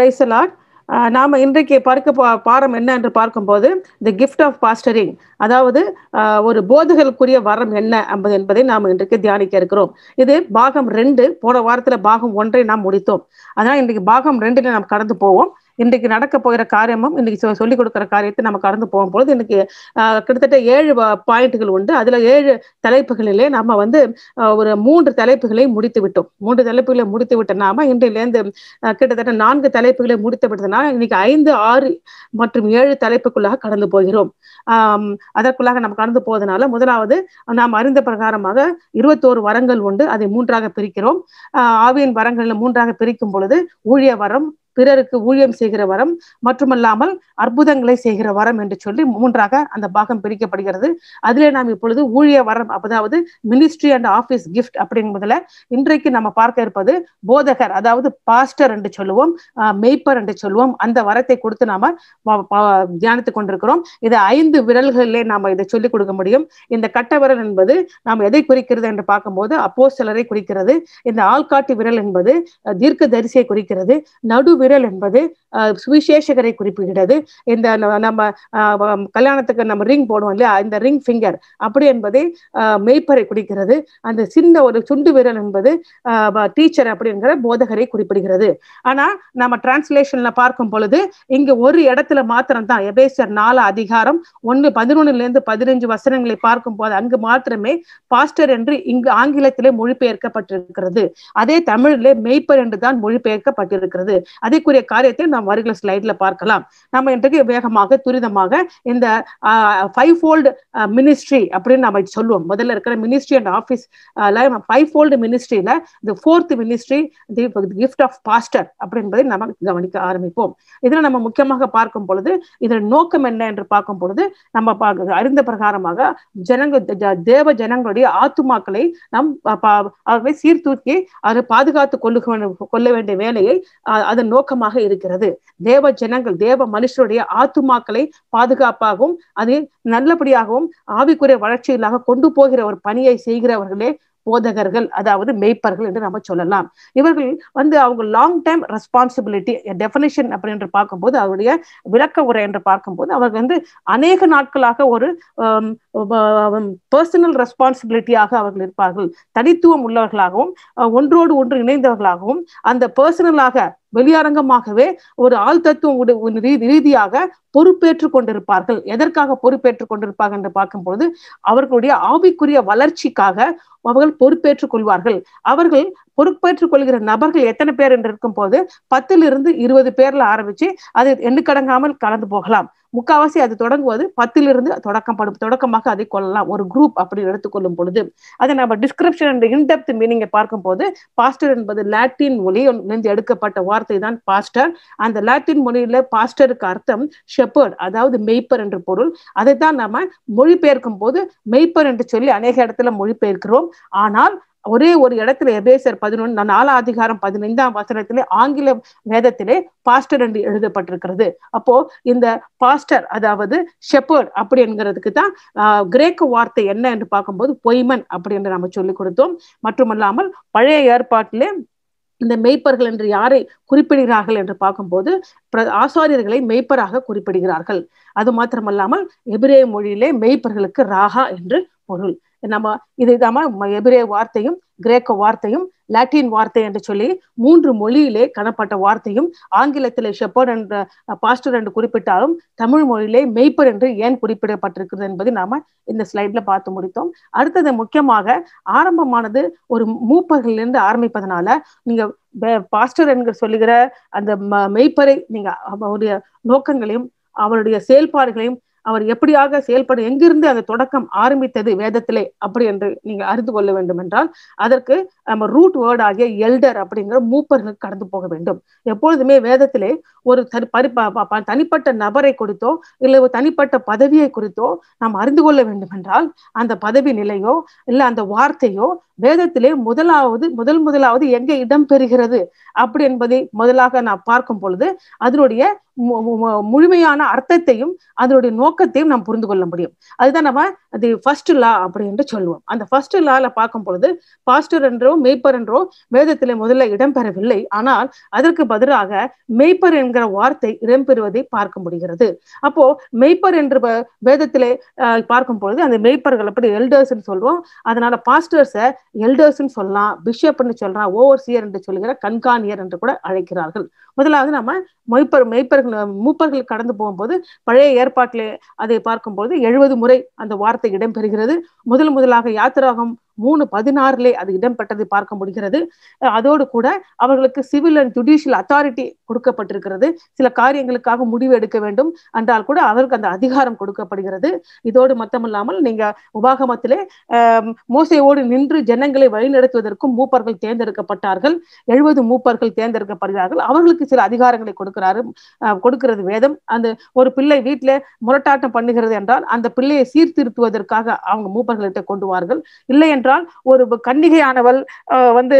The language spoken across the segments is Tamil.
பிரைசலாட் நாம் இன்றைக்கு பார்க்க பாடம் என்ன என்று பார்க்கும்போது தி கிஃப்ட் ஆஃப் பாஸ்டரிங் அதாவது ஒரு போதகர்களுக்குரிய வரம் என்ன என்பது என்பதை நாம் இன்றைக்கு தியானிக்க இருக்கிறோம் இது பாகம் ரெண்டு போன வாரத்தில் பாகம் ஒன்றை நாம் முடித்தோம் அதான் இன்றைக்கு பாகம் ரெண்டில் நாம் கடந்து போவோம் இன்றைக்கு நடக்க போகிற காரியமும் இன்னைக்கு சொல்லிக் கொடுக்குற காரியத்தை நம்ம கடந்து போகும்பொழுது இன்னைக்கு கிட்டத்தட்ட ஏழு பாயிண்ட்கள் உண்டு அதுல ஏழு தலைப்புகளிலே நம்ம வந்து ஒரு மூன்று தலைப்புகளை முடித்து விட்டோம் மூன்று தலைப்புகளை முடித்து விட்ட நாம இன்றையிலேருந்து கிட்டத்தட்ட நான்கு தலைப்புகளை முடித்து விட்டதுனால இன்னைக்கு ஐந்து ஆறு மற்றும் ஏழு தலைப்புக்குள்ளாக கடந்து போகிறோம் ஆஹ் அதற்குள்ளாக நம்ம கடந்து போவதனால முதலாவது நாம் அறிந்த பிரகாரமாக இருபத்தோரு வரங்கள் உண்டு அதை மூன்றாக பிரிக்கிறோம் ஆவியின் வரங்களில் மூன்றாக பிரிக்கும் பொழுது ஊழிய வரம் பிறருக்கு ஊழியம் செய்கிற வரம் மட்டுமல்லாமல் அற்புதங்களை செய்கிற வரம் என்று சொல்லி மூன்றாக அந்த பாகம் பிரிக்கப்படுகிறது அதிலே நாம் இப்பொழுது ஊழிய வரம் அதாவது மினிஸ்ட்ரி அண்ட் ஆபீஸ் கிஃப்ட் அப்படிங்கிறதுல இன்றைக்கு நம்ம பார்க்க இருப்பது போதகர் அதாவது பாஸ்டர் என்று சொல்லுவோம் மெய்ப்பர் என்று சொல்லுவோம் அந்த வரத்தை கொடுத்து நாம தியானித்துக் கொண்டிருக்கிறோம் இதை ஐந்து விரல்களிலே நாம இதை சொல்லிக் கொடுக்க முடியும் இந்த கட்ட விரல் என்பது நாம் எதை குறிக்கிறது என்று பார்க்கும்போது அப்போ சிலரை குறிக்கிறது இந்த ஆள்காட்டி விரல் என்பது தீர்க்க தரிசியை குறிக்கிறது நடு விரல் என்பது சுவிசேஷகரை குறிப்பிடுகிறது இந்த நம்ம கல்யாணத்துக்கு நம்ம ரிங் போடுவோம் இல்லையா இந்த ரிங் ஃபிங்கர் அப்படி என்பதை மெய்ப்பரை குறிக்கிறது அந்த சின்ன ஒரு சுண்டு விரல் என்பது டீச்சர் அப்படிங்கிற போதகரை குறிப்பிடுகிறது ஆனா நம்ம டிரான்ஸ்லேஷன்ல பார்க்கும் பொழுது இங்கு ஒரு இடத்துல மாத்திரம் தான் எபேசர் நாலு அதிகாரம் ஒன்னு பதினொன்னுல இருந்து பதினஞ்சு வசனங்களை பார்க்கும் போது அங்கு மாத்திரமே பாஸ்டர் என்று இங்கு ஆங்கிலத்திலே மொழிபெயர்க்கப்பட்டிருக்கிறது அதே தமிழிலே மெய்ப்பர் என்று தான் மொழிபெயர்க்கப்பட்டிருக்கிறது அதற்குரிய காரியத்தை நாம் வருகிற ஸ்லைட்ல பார்க்கலாம் நம்ம இன்றைக்கு வேகமாக துரிதமாக இந்த ஃபைவ் ஃபோல்டு மினிஸ்ட்ரி அப்படின்னு நம்ம சொல்லுவோம் முதல்ல இருக்கிற ministry and office five fold மினிஸ்ட்ரியில இந்த fourth ministry the gift of pastor அப்படின்பதை நம்ம கவனிக்க ஆரம்பிப்போம் இதுல நம்ம முக்கியமாக பார்க்கும் பொழுது இதன் நோக்கம் என்ன என்று பார்க்கும் பொழுது நம்ம அறிந்த பிரகாரமாக ஜனங்க தேவ ஜனங்களுடைய ஆத்துமாக்களை நம் சீர்தூக்கி அதை பாதுகாத்து கொள்ளு கொள்ள வேண்டிய வேலையை அதன் நோக்கமாக இருக்கிறது தேவ ஜனங்கள் தேவ மனுஷருடைய ஆத்துமாக்களை பாதுகாப்பாகவும் அது நல்லபடியாகவும் ஆவிக்குரிய வளர்ச்சிகளாக கொண்டு போகிற ஒரு பணியை செய்கிறவர்களே போதகர்கள் அதாவது மெய்ப்பர்கள் என்று நம்ம சொல்லலாம் இவர்கள் வந்து அவங்க லாங் டைம் ரெஸ்பான்சிபிலிட்டி டெஃபினேஷன் அப்படின்னு பார்க்கும்போது அவருடைய விளக்க உரை என்று பார்க்கும்போது அவர்கள் வந்து அநேக நாட்களாக ஒரு பர்சனல் ரெஸ்பான்சிபிலிட்டியாக அவர்கள் இருப்பார்கள் தனித்துவம் உள்ளவர்களாகவும் ஒன்றோடு ஒன்று இணைந்தவர்களாகவும் அந்த பர்சனலாக வெளியரங்கமாகவே ஒரு ஆள் தத்துவம் ரீதியாக பொறுப்பேற்றுக் கொண்டிருப்பார்கள் எதற்காக பொறுப்பேற்றுக் கொண்டிருப்பார்கள் என்று பார்க்கும்போது அவர்களுடைய ஆவிக்குரிய வளர்ச்சிக்காக அவர்கள் பொறுப்பேற்றுக் கொள்வார்கள் அவர்கள் பொறுப்பேற்றுக் கொள்கிற நபர்கள் எத்தனை பேர் என்று இருக்கும் போது பத்துல இருந்து இருபது பேர்ல ஆரம்பிச்சு அது கடங்காமல் கலந்து போகலாம் முக்காவாசி அது தொடங்குவது பத்திலிருந்து தொடக்கப்படும் தொடக்கமாக அதை கொள்ளலாம் ஒரு குரூப் அப்படி எடுத்துக்கொள்ளும் பொழுது அதை நம்ம டிஸ்கிரிப்ஷன் அண்ட் இன்டெப்த் மீனிங்கை பார்க்கும்போது பாஸ்டர் என்பது லாட்டின் மொழியிலிருந்து எடுக்கப்பட்ட வார்த்தை தான் பாஸ்டர் அந்த லாட்டின் மொழியில பாஸ்டருக்கு அர்த்தம் ஷெப்பர்ட் அதாவது மெய்ப்பர் என்று பொருள் அதைத்தான் நம்ம மொழிபெயர்க்கும் போது மெய்ப்பர் என்று சொல்லி அநேக இடத்துல மொழிபெயர்க்கிறோம் ஆனால் ஒரே ஒரு இடத்துல எபேசர் பதினொன்று நாலா அதிகாரம் பதினைந்தாம் வசனத்திலே ஆங்கில வேதத்திலே பாஸ்டர் என்று எழுதப்பட்டிருக்கிறது அப்போ இந்த பாஸ்டர் அதாவது ஷெப்பர்ட் அப்படி என்கிறதுக்கு தான் கிரேக்க வார்த்தை என்ன என்று பார்க்கும்போது பொய்மன் அப்படி என்று நம்ம சொல்லிக் கொடுத்தோம் மட்டுமல்லாமல் பழைய ஏற்பாட்டிலே இந்த மெய்ப்பர்கள் என்று யாரை குறிப்பிடுகிறார்கள் என்று பார்க்கும்போது ஆசாரியர்களை மெய்ப்பராக குறிப்பிடுகிறார்கள் அது மாத்திரமல்லாமல் எபிரே மொழியிலே மெய்ப்பர்களுக்கு ராகா என்று பொருள் நம்ம இது நம்ம எபிரே வார்த்தையும் கிரேக்க வார்த்தையும் லாட்டின் வார்த்தை என்று சொல்லி மூன்று மொழியிலே காணப்பட்ட வார்த்தையும் ஆங்கிலத்திலே ஷெப்பர்ட் என்ற பாஸ்டர் என்று குறிப்பிட்டாலும் தமிழ் மொழியிலே மெய்ப்பர் என்று ஏன் குறிப்பிடப்பட்டிருக்கிறது என்பதை நாம இந்த ஸ்லைட்ல பார்த்து முடித்தோம் அடுத்தது முக்கியமாக ஆரம்பமானது ஒரு மூப்பர்களிலிருந்து ஆரம்பிப்பதனால நீங்க பாஸ்டர் என்று சொல்லுகிற அந்த மெய்ப்பரை நீங்க அவருடைய நோக்கங்களையும் அவருடைய செயல்பாடுகளையும் அவர் எப்படியாக செயல்படும் எங்கிருந்து அந்த தொடக்கம் ஆரம்பித்தது வேதத்திலே அப்படி என்று நீங்க அறிந்து கொள்ள வேண்டும் என்றால் அதற்கு நம்ம ரூட் வேர்ட் ஆகிய எல்டர் அப்படிங்கிற மூப்பர்களுக்கு கடந்து போக வேண்டும் எப்பொழுதுமே வேதத்திலே ஒரு தனிப்பட்ட நபரை குறித்தோ இல்லை ஒரு தனிப்பட்ட பதவியை குறித்தோ நாம் அறிந்து கொள்ள வேண்டும் என்றால் அந்த பதவி நிலையோ இல்லை அந்த வார்த்தையோ வேதத்திலே முதலாவது முதல் முதலாவது எங்க இடம் பெறுகிறது அப்படி என்பதை முதலாக நான் பார்க்கும் பொழுது அதனுடைய முழுமையான அர்த்தத்தையும் அதனுடைய நோக்கத்தையும் நாம் புரிந்து கொள்ள முடியும் அதுதான் நம்ம அது ஃபர்ஸ்ட் லா அப்படின்னு சொல்லுவோம் அந்த ஃபர்ஸ்ட் லால பார்க்கும் பொழுது பாஸ்டர் என்றோ மெய்ப்பர் என்றோ வேதத்திலே முதல்ல இடம்பெறவில்லை ஆனால் அதற்கு பதிலாக மெய்ப்பர் என்கிற வார்த்தை இடம்பெறுவதை பார்க்க முடிகிறது அப்போ மெய்ப்பர் என்று வேதத்திலே பார்க்கும் பொழுது அந்த மெய்ப்பர்கள் அப்படி எல்டர்ஸ் சொல்றோம் அதனால பாஸ்டர்ஸை எல்டர்ஸ்ன்னு சொல்லலாம் பிஷப்னு சொல்லலாம் ஓவர்சியர் என்று சொல்லுகிற கண்காணியர் என்று கூட அழைக்கிறார்கள் முதலாவது நம்ம மொய்ப்பர் மெய்ப்பர்கள் மூப்பர்கள் கடந்து போகும்போது பழைய ஏற்பாட்டிலே அதை பார்க்கும்போது எழுபது முறை அந்த வார்த்தை இடம்பெறுகிறது முதல் முதலாக யாத்திராகம் மூணு பதினாறுலே அது இடம்பெற்றதை பார்க்க முடிகிறது அதோடு கூட அவர்களுக்கு சிவில் அண்ட் ஜுடிஷியல் அத்தாரிட்டி கொடுக்கப்பட்டிருக்கிறது சில காரியங்களுக்காக முடிவு எடுக்க வேண்டும் என்றால் கூட அவருக்கு அந்த அதிகாரம் கொடுக்கப்படுகிறது இதோடு மட்டுமல்லாமல் நீங்க உபாகமத்திலே மோசையோடு நின்று ஜனங்களை வழிநடத்துவதற்கும் மூப்பர்கள் தேர்ந்தெடுக்கப்பட்டார்கள் எழுபது மூப்பர்கள் தேர்ந்தெடுக்கப்படுகிறார்கள் அவர்களுக்கு சில அதிகாரங்களை கொடுக்கிறாரு கொடுக்கிறது வேதம் அந்த ஒரு பிள்ளை வீட்டில முரட்டாட்டம் பண்ணுகிறது என்றால் அந்த பிள்ளையை சீர்திருத்துவதற்காக அவங்க மூப்பர்களிட்ட கொண்டு வார்கள் இல்லை என்றால் என்றால் ஒரு கன்னிகையானவள் வந்து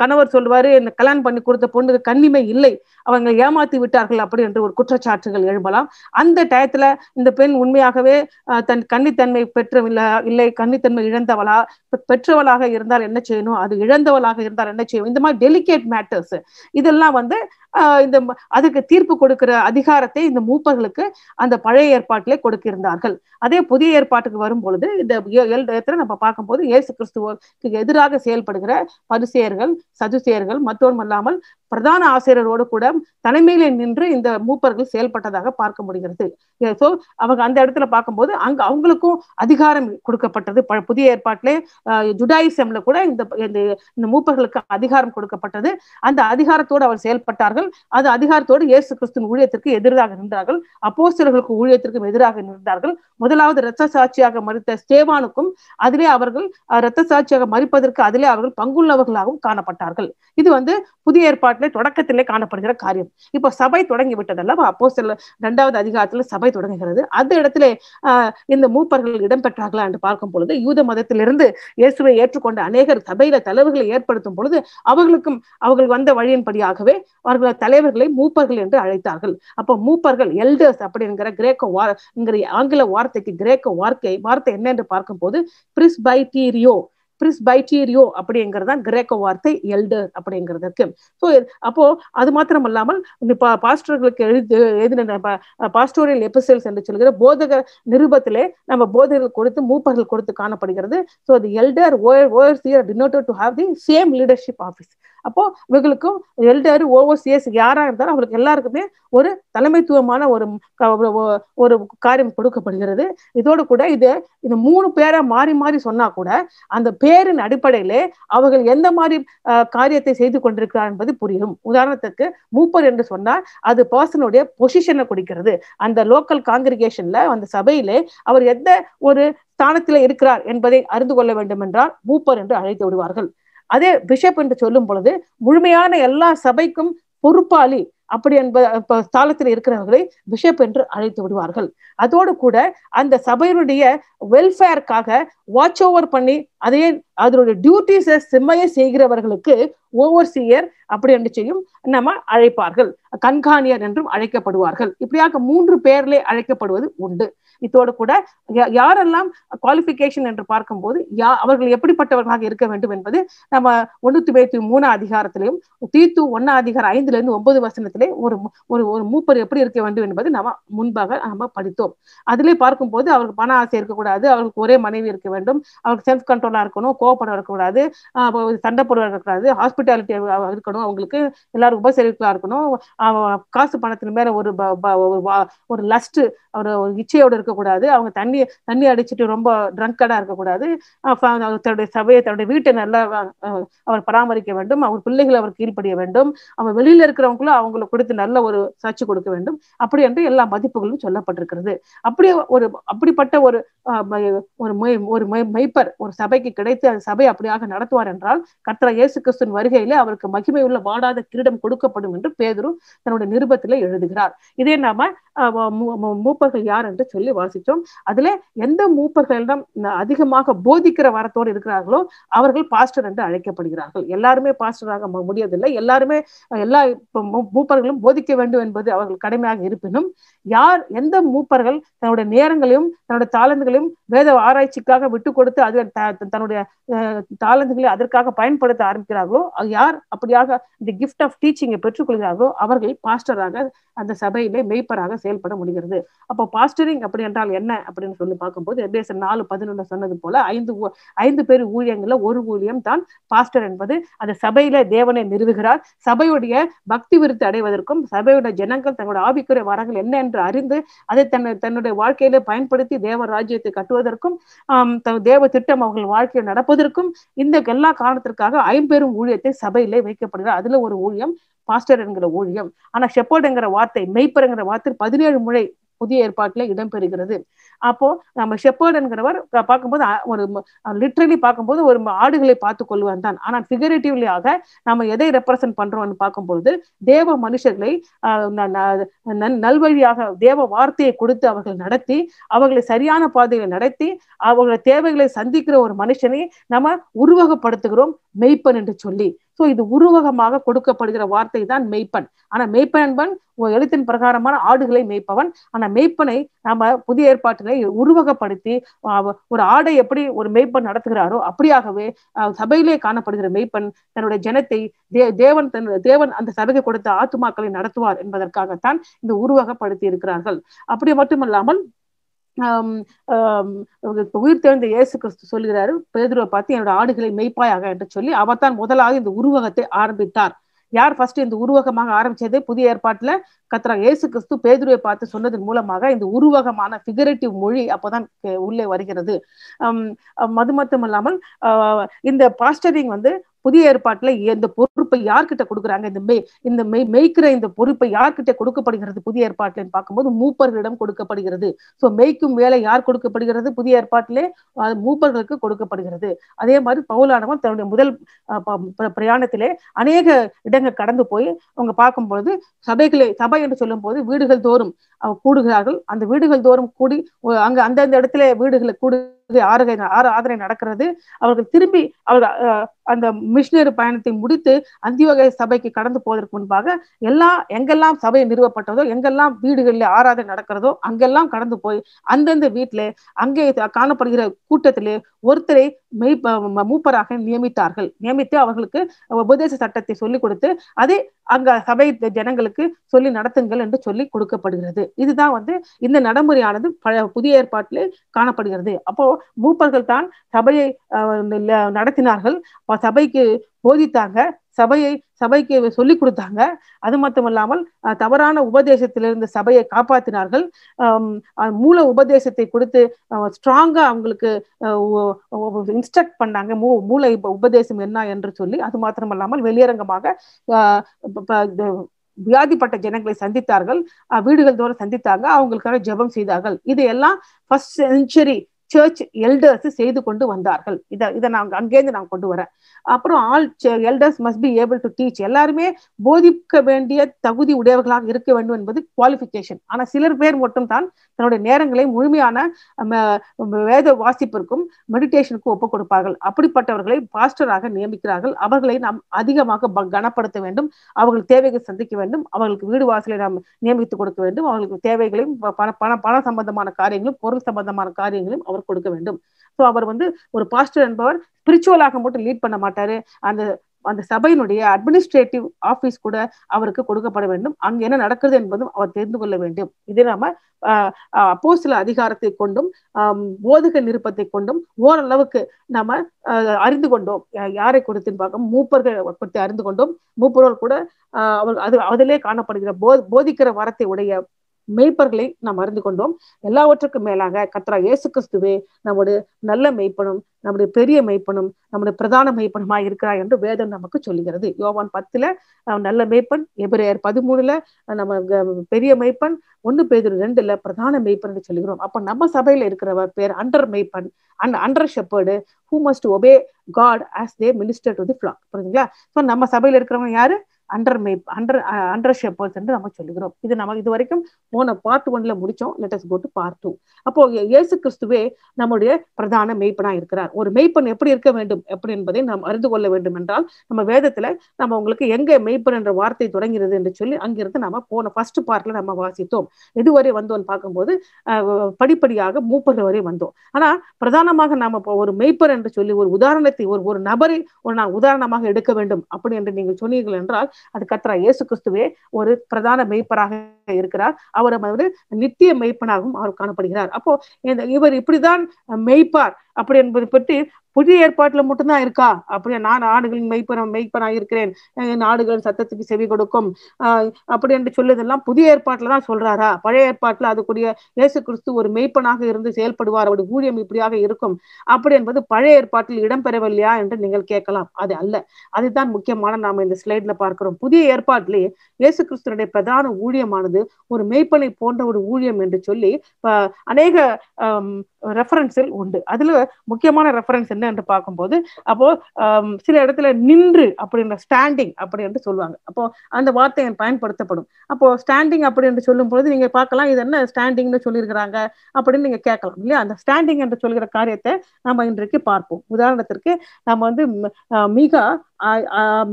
கணவர் சொல்வாரு இந்த கல்யாணம் பண்ணி கொடுத்த பொண்ணு கண்ணிமை இல்லை அவங்க ஏமாத்தி விட்டார்கள் அப்படி என்று ஒரு குற்றச்சாட்டுகள் எழும்பலாம் அந்த டயத்துல இந்த பெண் உண்மையாகவே தன் கன்னித்தன்மை பெற்றவில்லை இல்லை கன்னித்தன்மை இழந்தவளா பெற்றவளாக இருந்தால் என்ன செய்யணும் அது இழந்தவளாக இருந்தால் என்ன செய்யணும் இந்த மாதிரி டெலிகேட் மேட்டர்ஸ் இதெல்லாம் வந்து இந்த அதுக்கு தீர்ப்பு கொடுக்கிற அதிகாரத்தை இந்த மூப்பர்களுக்கு அந்த பழைய ஏற்பாட்டிலே கொடுக்கிருந்தார்கள் அதே புதிய ஏற்பாட்டுக்கு வரும் பொழுது இந்த இடத்துல நம்ம பார்க்கும்போது இயேசு கிறிஸ்துவுக்கு எதிராக செயல்படுகிற பரிசேயர்கள் சதுசேயர்கள் மற்றோரும் அல்லாமல் பிரதான ஆசிரியரோடு கூட மூலம் தலைமையில நின்று இந்த மூப்பர்கள் செயல்பட்டதாக பார்க்க முடிகிறது சோ அவங்க அந்த இடத்துல பார்க்கும்போது அங்க அவங்களுக்கும் அதிகாரம் கொடுக்கப்பட்டது புதிய ஏற்பாட்டிலே ஜுடாயிசம்ல கூட இந்த இந்த மூப்பர்களுக்கு அதிகாரம் கொடுக்கப்பட்டது அந்த அதிகாரத்தோடு அவர் செயல்பட்டார்கள் அது அதிகாரத்தோடு இயேசு கிறிஸ்துவின் ஊழியத்திற்கு எதிராக நின்றார்கள் அப்போ சிலர்களுக்கு ஊழியத்திற்கும் எதிராக நின்றார்கள் முதலாவது இரத்த சாட்சியாக மறுத்த ஸ்டேவானுக்கும் அதிலே அவர்கள் இரத்த சாட்சியாக மறிப்பதற்கு அதிலே அவர்கள் பங்குள்ளவர்களாகவும் காணப்பட்டார்கள் இது வந்து புதிய ஏற்பாட்டிலே தொடக்கத்திலே காணப்படுகிற காரியம் இப்போ சபை தொடங்கி விட்டதல்லவா அப்போ சில இரண்டாவது அதிகாரத்துல சபை தொடங்குகிறது அந்த இடத்துல இந்த மூப்பர்கள் இடம்பெற்றார்களா என்று பார்க்கும் பொழுது யூத மதத்திலிருந்து இயேசுவை ஏற்றுக்கொண்ட அநேகர் சபையில தலைவர்களை ஏற்படுத்தும் பொழுது அவர்களுக்கும் அவர்கள் வந்த வழியின்படியாகவே அவர்கள் தலைவர்களை மூப்பர்கள் என்று அழைத்தார்கள் அப்போ மூப்பர்கள் எல்டர்ஸ் அப்படிங்கிற கிரேக்க வார்கிற ஆங்கில வார்த்தைக்கு கிரேக்க வார்த்தை வார்த்தை என்ன என்று பார்க்கும் போது பிரிஸ்பைடீரியோ பிரிஸ்பைட்டீரியோ அப்படிங்கிறது கிரேக்க வார்த்தை எல்டர் அப்படிங்கிறதுக்கு ஸோ அப்போ அது மாத்திரம் அல்லாமல் பாஸ்டர்களுக்கு எழுது எழுதின பாஸ்டோரியல் எபிசல்ஸ் என்று சொல்கிற போதக நிருபத்திலே நம்ம போதகர்கள் கொடுத்து மூப்பர்கள் கொடுத்து காணப்படுகிறது ஸோ அது elder or or denoted to have the same leadership office அப்போ இவங்களுக்கும் எல்டர் ஓஓசிஎஸ் யாரா இருந்தாலும் அவங்களுக்கு எல்லாருக்குமே ஒரு தலைமைத்துவமான ஒரு ஒரு காரியம் கொடுக்கப்படுகிறது இதோடு கூட இது இந்த மூணு பேரை மாறி மாறி சொன்னா கூட அந்த பேரின் அடிப்படையிலே அவர்கள் எந்த மாதிரி காரியத்தை செய்து கொண்டிருக்கிறார் என்பது புரியும் உதாரணத்துக்கு மூப்பர் என்று சொன்னால் அது பர்சனுடைய பொசிஷனை குடிக்கிறது அந்த லோக்கல் காங்கிரிகேஷன்ல அந்த சபையிலே அவர் எந்த ஒரு ஸ்தானத்தில் இருக்கிறார் என்பதை அறிந்து கொள்ள வேண்டும் என்றால் மூப்பர் என்று அழைத்து விடுவார்கள் அதே பிஷப் என்று சொல்லும் பொழுது முழுமையான எல்லா சபைக்கும் பொறுப்பாளி அப்படி என்ப ஸ்தாலத்தில் இருக்கிறவர்களை பிஷப் என்று அழைத்து விடுவார்கள் அதோடு கூட அந்த சபையினுடைய வெல்ஃபேருக்காக வாட்ச் ஓவர் பண்ணி அதே அதனுடைய டியூட்டிஸை செம்மையை செய்கிறவர்களுக்கு ஓவர்சியர் அப்படி என்று செய்யும் நம்ம அழைப்பார்கள் கண்காணியர் என்றும் அழைக்கப்படுவார்கள் இப்படியாக மூன்று பேர்லே அழைக்கப்படுவது உண்டு இதோடு கூட யாரெல்லாம் குவாலிபிகேஷன் என்று பார்க்கும்போது யா அவர்கள் எப்படிப்பட்டவர்களாக இருக்க வேண்டும் என்பது நம்ம ஒன்னூத்தி பேத்தி மூணு அதிகாரத்திலையும் தீத்து ஒன்னா அதிகாரம் ஐந்துல இருந்து ஒன்பது வசனத்திலே ஒரு ஒரு ஒரு மூப்பர் எப்படி இருக்க வேண்டும் என்பது நம்ம முன்பாக நம்ம படித்தோம் அதிலே பார்க்கும்போது அவருக்கு பண ஆசை இருக்கக்கூடாது அவருக்கு ஒரே மனைவி இருக்க வேண்டும் அவருக்கு செல்ஃப் கண்ட்ரோலா இருக்கணும் கோவப்பட இருக்கக்கூடாது சண்டை இருக்கக்கூடாது ஹாஸ்பிட்டல் ஹாஸ்பிட்டாலிட்டி இருக்கணும் அவங்களுக்கு எல்லாரும் உபசரிக்கலாம் இருக்கணும் காசு பணத்தின் மேல ஒரு ஒரு லஸ்ட் ஒரு இச்சையோட இருக்கக்கூடாது அவங்க தண்ணி தண்ணி அடிச்சுட்டு ரொம்ப ட்ரங்கடா இருக்கக்கூடாது தன்னுடைய சபையை தன்னுடைய வீட்டை நல்லா அவர் பராமரிக்க வேண்டும் அவர் பிள்ளைகள் அவர் கீழ்ப்படிய வேண்டும் அவர் வெளியில இருக்கிறவங்களும் அவங்களுக்கு கொடுத்து நல்ல ஒரு சாட்சி கொடுக்க வேண்டும் அப்படி என்று எல்லா மதிப்புகளும் சொல்லப்பட்டிருக்கிறது அப்படி ஒரு அப்படிப்பட்ட ஒரு ஒரு மெய்ப்பர் ஒரு சபைக்கு கிடைத்து அந்த சபை அப்படியாக நடத்துவார் என்றால் கர்த்தர் இயேசு கிறிஸ்துவின் வருகை வருகையில அவருக்கு மகிமை உள்ள வாடாத கிரீடம் கொடுக்கப்படும் என்று பேதுரு தன்னுடைய நிருபத்தில எழுதுகிறார் இதே நாம மூப்பர்கள் யார் என்று சொல்லி வாசித்தோம் அதுல எந்த மூப்பர்களிடம் அதிகமாக போதிக்கிற வரத்தோடு இருக்கிறார்களோ அவர்கள் பாஸ்டர் என்று அழைக்கப்படுகிறார்கள் எல்லாருமே பாஸ்டராக முடியவில்லை எல்லாருமே எல்லா மூப்பர்களும் போதிக்க வேண்டும் என்பது அவர்கள் கடமையாக இருப்பினும் யார் எந்த மூப்பர்கள் தன்னுடைய நேரங்களையும் தன்னுடைய தாளந்துகளையும் வேத ஆராய்ச்சிக்காக விட்டு கொடுத்து அது தன்னுடைய தாளந்துகளை அதற்காக பயன்படுத்த ஆரம்பிக்கிறார்களோ யார் அப்படியாக இந்த கிஃப்ட் ஆஃப் டீச்சிங்கை பெற்றுக்கொள்கிறார்களோ அவர்கள் பாஸ்டராக அந்த சபையிலே மெய்ப்பராக செயல்பட முடிகிறது அப்போ பாஸ்டரிங் அப்படி என்றால் என்ன அப்படின்னு சொல்லி பார்க்கும்போது எபேசர் நாலு பதினொன்று சொன்னது போல ஐந்து ஐந்து பேர் ஊழியங்களில் ஒரு ஊழியம் தான் பாஸ்டர் என்பது அந்த சபையில தேவனை நிறுவுகிறார் சபையுடைய பக்தி விருத்தி அடைவதற்கும் சபையுடைய ஜனங்கள் தங்களுடைய ஆவிக்குறை வரங்கள் என்ன என்று அறிந்து அதை தன்னை தன்னுடைய வாழ்க்கையில பயன்படுத்தி தேவ ராஜ்யத்தை கட்டுவதற்கும் தேவ திட்டம் அவர்கள் வாழ்க்கையில் நடப்பதற்கும் இந்த எல்லா காரணத்திற்காக ஐம்பெரும் ஊழிய ஊழியத்தை சபையிலே வைக்கப்படுகிறார் அதுல ஒரு ஊழியம் பாஸ்டர் என்கிற ஊழியம் ஆனா ஷெப்பர்டுங்கிற வார்த்தை மெய்ப்பருங்கிற வார்த்தை பதினேழு முறை புதிய ஏற்பாட்டில் இடம்பெறுகிறது அப்போ நம்ம ஷெப்பர்டுங்கிறவர் பார்க்கும்போது ஒரு லிட்ரலி பார்க்கும்போது ஒரு ஆடுகளை பார்த்து கொள்வார் தான் ஆனால் ஃபிகரேட்டிவ்லியாக நம்ம எதை ரெப்ரசன்ட் பண்றோம்னு பார்க்கும்பொழுது தேவ மனுஷர்களை நல்வழியாக தேவ வார்த்தையை கொடுத்து அவர்கள் நடத்தி அவர்களை சரியான பாதையில நடத்தி அவர்களை தேவைகளை சந்திக்கிற ஒரு மனுஷனை நம்ம உருவகப்படுத்துகிறோம் மெய்ப்பன் என்று சொல்லி சோ இது உருவகமாக கொடுக்கப்படுகிற வார்த்தை தான் மெய்ப்பன் ஆனா மெய்ப்பன் என்பன் எழுத்தின் பிரகாரமான ஆடுகளை மெய்ப்பவன் ஆனா மெய்ப்பனை நாம புதிய ஏற்பாட்டினை உருவகப்படுத்தி ஒரு ஆடை எப்படி ஒரு மெய்ப்பன் நடத்துகிறாரோ அப்படியாகவே சபையிலே காணப்படுகிற மெய்ப்பன் தன்னுடைய ஜனத்தை தேவன் தன்னுடைய தேவன் அந்த சபைக்கு கொடுத்த ஆத்துமாக்களை நடத்துவார் என்பதற்காகத்தான் இந்த உருவகப்படுத்தி இருக்கிறார்கள் அப்படி மட்டுமல்லாமல் உயிர் தேர்ந்த இயேசு கிறிஸ்து சொல்கிறாரு பேதுருவை பார்த்து என்னோட ஆடுகளை மெய்ப்பாயாக என்று சொல்லி அவர் தான் இந்த உருவகத்தை ஆரம்பித்தார் யார் ஃபர்ஸ்ட் இந்த உருவகமாக ஆரம்பிச்சது புதிய ஏற்பாட்டுல கத்ரா இயேசு கிறிஸ்து பேதுருவை பார்த்து சொன்னதன் மூலமாக இந்த உருவகமான பிகரேட்டிவ் மொழி அப்போதான் உள்ளே வருகிறது அது மட்டும் இல்லாமல் இந்த பாஸ்டரிங் வந்து புதிய ஏற்பாட்டுல இந்த பொறுப்பை யார்கிட்ட கொடுக்குறாங்க இந்த மெய் இந்த மெய் மெய்க்கிற இந்த பொறுப்பை யார்கிட்ட கொடுக்கப்படுகிறது புதிய ஏற்பாட்டில் பார்க்கும்போது மூப்பர்களிடம் கொடுக்கப்படுகிறது ஸோ மெய்க்கும் வேலை யார் கொடுக்கப்படுகிறது புதிய ஏற்பாட்டிலே மூப்பர்களுக்கு கொடுக்கப்படுகிறது அதே மாதிரி பவுலானவன் தன்னுடைய முதல் பிரயாணத்திலே அநேக இடங்கள் கடந்து போய் அவங்க பார்க்கும்பொழுது சபைகளை சபை என்று சொல்லும் போது வீடுகள் தோறும் கூடுகிறார்கள் அந்த வீடுகள் தோறும் கூடி அங்க அந்தந்த இடத்துல வீடுகளை கூடு ஆறு ஆதரவை நடக்கிறது அவர்கள் திரும்பி அவர்கள் அந்த மிஷினரி பயணத்தை முடித்து அந்திவகை சபைக்கு கடந்து போவதற்கு முன்பாக எல்லாம் எங்கெல்லாம் சபை நிறுவப்பட்டதோ எங்கெல்லாம் வீடுகளில் ஆராதனை நடக்கிறதோ அங்கெல்லாம் கடந்து போய் அந்தந்த வீட்டிலே அங்கே காணப்படுகிற கூட்டத்திலே ஒருத்தரை மெய் மூப்பராக நியமித்தார்கள் நியமித்து அவர்களுக்கு உபதேச சட்டத்தை சொல்லிக் கொடுத்து அதை அங்க சபை ஜனங்களுக்கு சொல்லி நடத்துங்கள் என்று சொல்லி கொடுக்கப்படுகிறது இதுதான் வந்து இந்த நடைமுறையானது புதிய ஏற்பாட்டிலே காணப்படுகிறது அப்போ மூப்பர்கள் தான் சபையை நடத்தினார்கள் சபைக்கு போதித்தாங்க சபையை சபைக்கு சொல்லி கொடுத்தாங்க அது மட்டும் இல்லாமல் தவறான உபதேசத்திலிருந்து சபையை காப்பாற்றினார்கள் மூல உபதேசத்தை கொடுத்து ஸ்ட்ராங்கா அவங்களுக்கு இன்ஸ்ட்ரக்ட் பண்ணாங்க மூ மூல உபதேசம் என்ன என்று சொல்லி அது மாத்திரமல்லாமல் வெளியரங்கமாக வியாதிப்பட்ட ஜனங்களை சந்தித்தார்கள் வீடுகள் தோறும் சந்தித்தாங்க அவங்களுக்காக ஜெபம் செய்தார்கள் இதையெல்லாம் ஃபர்ஸ்ட் செஞ்சுரி சர்ச் எல்டர்ஸ் செய்து கொண்டு வந்தார்கள் இதை இதை நாங்கள் அங்கேருந்து நான் கொண்டு வரேன் அப்புறம் all elders must be able to teach எல்லாருமே போதிக்க வேண்டிய தகுதி உடையவர்களாக இருக்க வேண்டும் என்பது குவாலிபிகேஷன் ஆனால் சிலர் பேர் மட்டும் தான் தன்னுடைய நேரங்களை முழுமையான வேத வாசிப்பிற்கும் மெடிடேஷனுக்கும் ஒப்புக் கொடுப்பார்கள் அப்படிப்பட்டவர்களை பாஸ்டராக நியமிக்கிறார்கள் அவர்களை நாம் அதிகமாக கனப்படுத்த வேண்டும் அவர்கள் தேவைகளை சந்திக்க வேண்டும் அவர்களுக்கு வீடு வாசலை நாம் நியமித்து கொடுக்க வேண்டும் அவர்களுக்கு தேவைகளையும் பண பண பண சம்பந்தமான காரியங்களும் பொருள் சம்பந்தமான காரியங்களும் அவர் அவர் கொடுக்க வேண்டும் ஸோ அவர் வந்து ஒரு பாஸ்டர் என்பவர் ஸ்பிரிச்சுவலாக மட்டும் லீட் பண்ண மாட்டாரு அந்த அந்த சபையினுடைய அட்மினிஸ்ட்ரேட்டிவ் ஆபீஸ் கூட அவருக்கு கொடுக்கப்பட வேண்டும் அங்க என்ன நடக்கிறது என்பதும் அவர் தெரிந்து கொள்ள வேண்டும் இதே நாம அப்போ சில அதிகாரத்தை கொண்டும் போதக நிருப்பத்தை கொண்டும் ஓரளவுக்கு நாம அறிந்து கொண்டோம் யாரை குறித்து பார்க்க மூப்பர்கள் குறித்து அறிந்து கொண்டோம் மூப்பர்கள் கூட அவர் அது அதிலே காணப்படுகிற போ போதிக்கிற வரத்தை உடைய மெய்ப்பர்களை நாம் அறிந்து கொண்டோம் எல்லாவற்றுக்கும் மேலாக கத்ரா இயேசு கிறிஸ்துவே நம்முடைய நல்ல மெய்ப்பனும் நம்முடைய பெரிய மெய்ப்பனும் நம்முடைய பிரதான மெய்ப்பனுமாய் இருக்கிறாய் என்று வேதம் நமக்கு சொல்லுகிறது யோவான் பத்துல நல்ல மெய்ப்பன் எபிரேயர் பதிமூணுல நம்ம பெரிய மெய்ப்பன் ஒன்னு பேர் ரெண்டுல பிரதான மெய்ப்பன் சொல்லுகிறோம் அப்ப நம்ம சபையில இருக்கிறவர் பேர் அண்டர் மெய்ப்பன் and under shepherd who must obey God as they minister to the flock புரியுதுங்களா ஸோ நம்ம சபையில இருக்கிறவங்க யாரு அண்டர் மே அண்டர் அண்டர் ஷெப்பர்ஸ் என்று நம்ம சொல்லுகிறோம் இது நம்ம இது வரைக்கும் போன பார்ட் ஒன்ல முடிச்சோம் let's go to part two அப்போ இயேசு கிறிஸ்துவே நம்முடைய பிரதான மெய்ப்பனா இருக்கிறார் ஒரு மெய்ப்பன் எப்படி இருக்க வேண்டும் எப்படி என்பதை நாம் அறிந்து கொள்ள வேண்டும் என்றால் நம்ம வேதத்துல நம்ம உங்களுக்கு எங்க மெய்ப்பன் என்ற வார்த்தை தொடங்கிறது என்று சொல்லி அங்கிருந்து நாம போன ஃபர்ஸ்ட் பார்ட்ல நம்ம வாசித்தோம் எதுவரை வந்தோம்னு பார்க்கும்போது படிப்படியாக மூப்பது வரை வந்தோம் ஆனா பிரதானமாக நாம ஒரு மெய்ப்பர் என்று சொல்லி ஒரு உதாரணத்தை ஒரு ஒரு நபரை ஒரு நான் உதாரணமாக எடுக்க வேண்டும் அப்படி என்று நீங்கள் சொன்னீர்கள் என்றால் அது கத்ரா இயேசு கிறிஸ்துவே ஒரு பிரதான மெய்ப்பராக இருக்கிறார் அவர் வந்து நித்திய மெய்ப்பனாகவும் அவர் காணப்படுகிறார் அப்போ இவர் இப்படிதான் மெய்ப்பார் அப்படி என்பது பற்றி புதிய ஏற்பாட்டுல மட்டும்தான் இருக்கா அப்படியே நான் ஆடுகளின் மெய்ப்பன மெய்ப்பனா இருக்கிறேன் நாடுகள் சத்தத்துக்கு செவி கொடுக்கும் அப்படி என்று சொல்லதெல்லாம் புதிய ஏற்பாட்டுல தான் சொல்றாரா பழைய ஏற்பாட்டுல அதுக்குரிய இயேசு கிறிஸ்து ஒரு மெய்ப்பனாக இருந்து செயல்படுவார் அவருடைய ஊழியம் இப்படியாக இருக்கும் அப்படி என்பது பழைய ஏற்பாட்டில் இடம்பெறவில்லையா என்று நீங்கள் கேட்கலாம் அது அல்ல அதுதான் முக்கியமான நாம இந்த ஸ்லைட்ல பார்க்கிறோம் புதிய ஏற்பாட்டிலே இயேசு கிறிஸ்துடைய பிரதான ஊழியமானது ஒரு மெய்ப்பனை போன்ற ஒரு ஊழியம் என்று சொல்லி அநேக ரெஃபரன்ஸில் உண்டு அதுல முக்கியமான ரெஃபரன்ஸ் என்ன என்று பார்க்கும்போது அப்போ சில இடத்துல நின்று அப்படின்ற ஸ்டாண்டிங் அப்படி என்று சொல்லுவாங்க அப்போ அந்த வார்த்தை பயன்படுத்தப்படும் அப்போ ஸ்டாண்டிங் அப்படி என்று சொல்லும் பொழுது நீங்க பார்க்கலாம் இது என்ன ஸ்டாண்டிங்னு சொல்லியிருக்கிறாங்க அப்படின்னு நீங்க கேட்கலாம் இல்லையா அந்த ஸ்டாண்டிங் என்று சொல்கிற காரியத்தை நம்ம இன்றைக்கு பார்ப்போம் உதாரணத்திற்கு நம்ம வந்து மிகா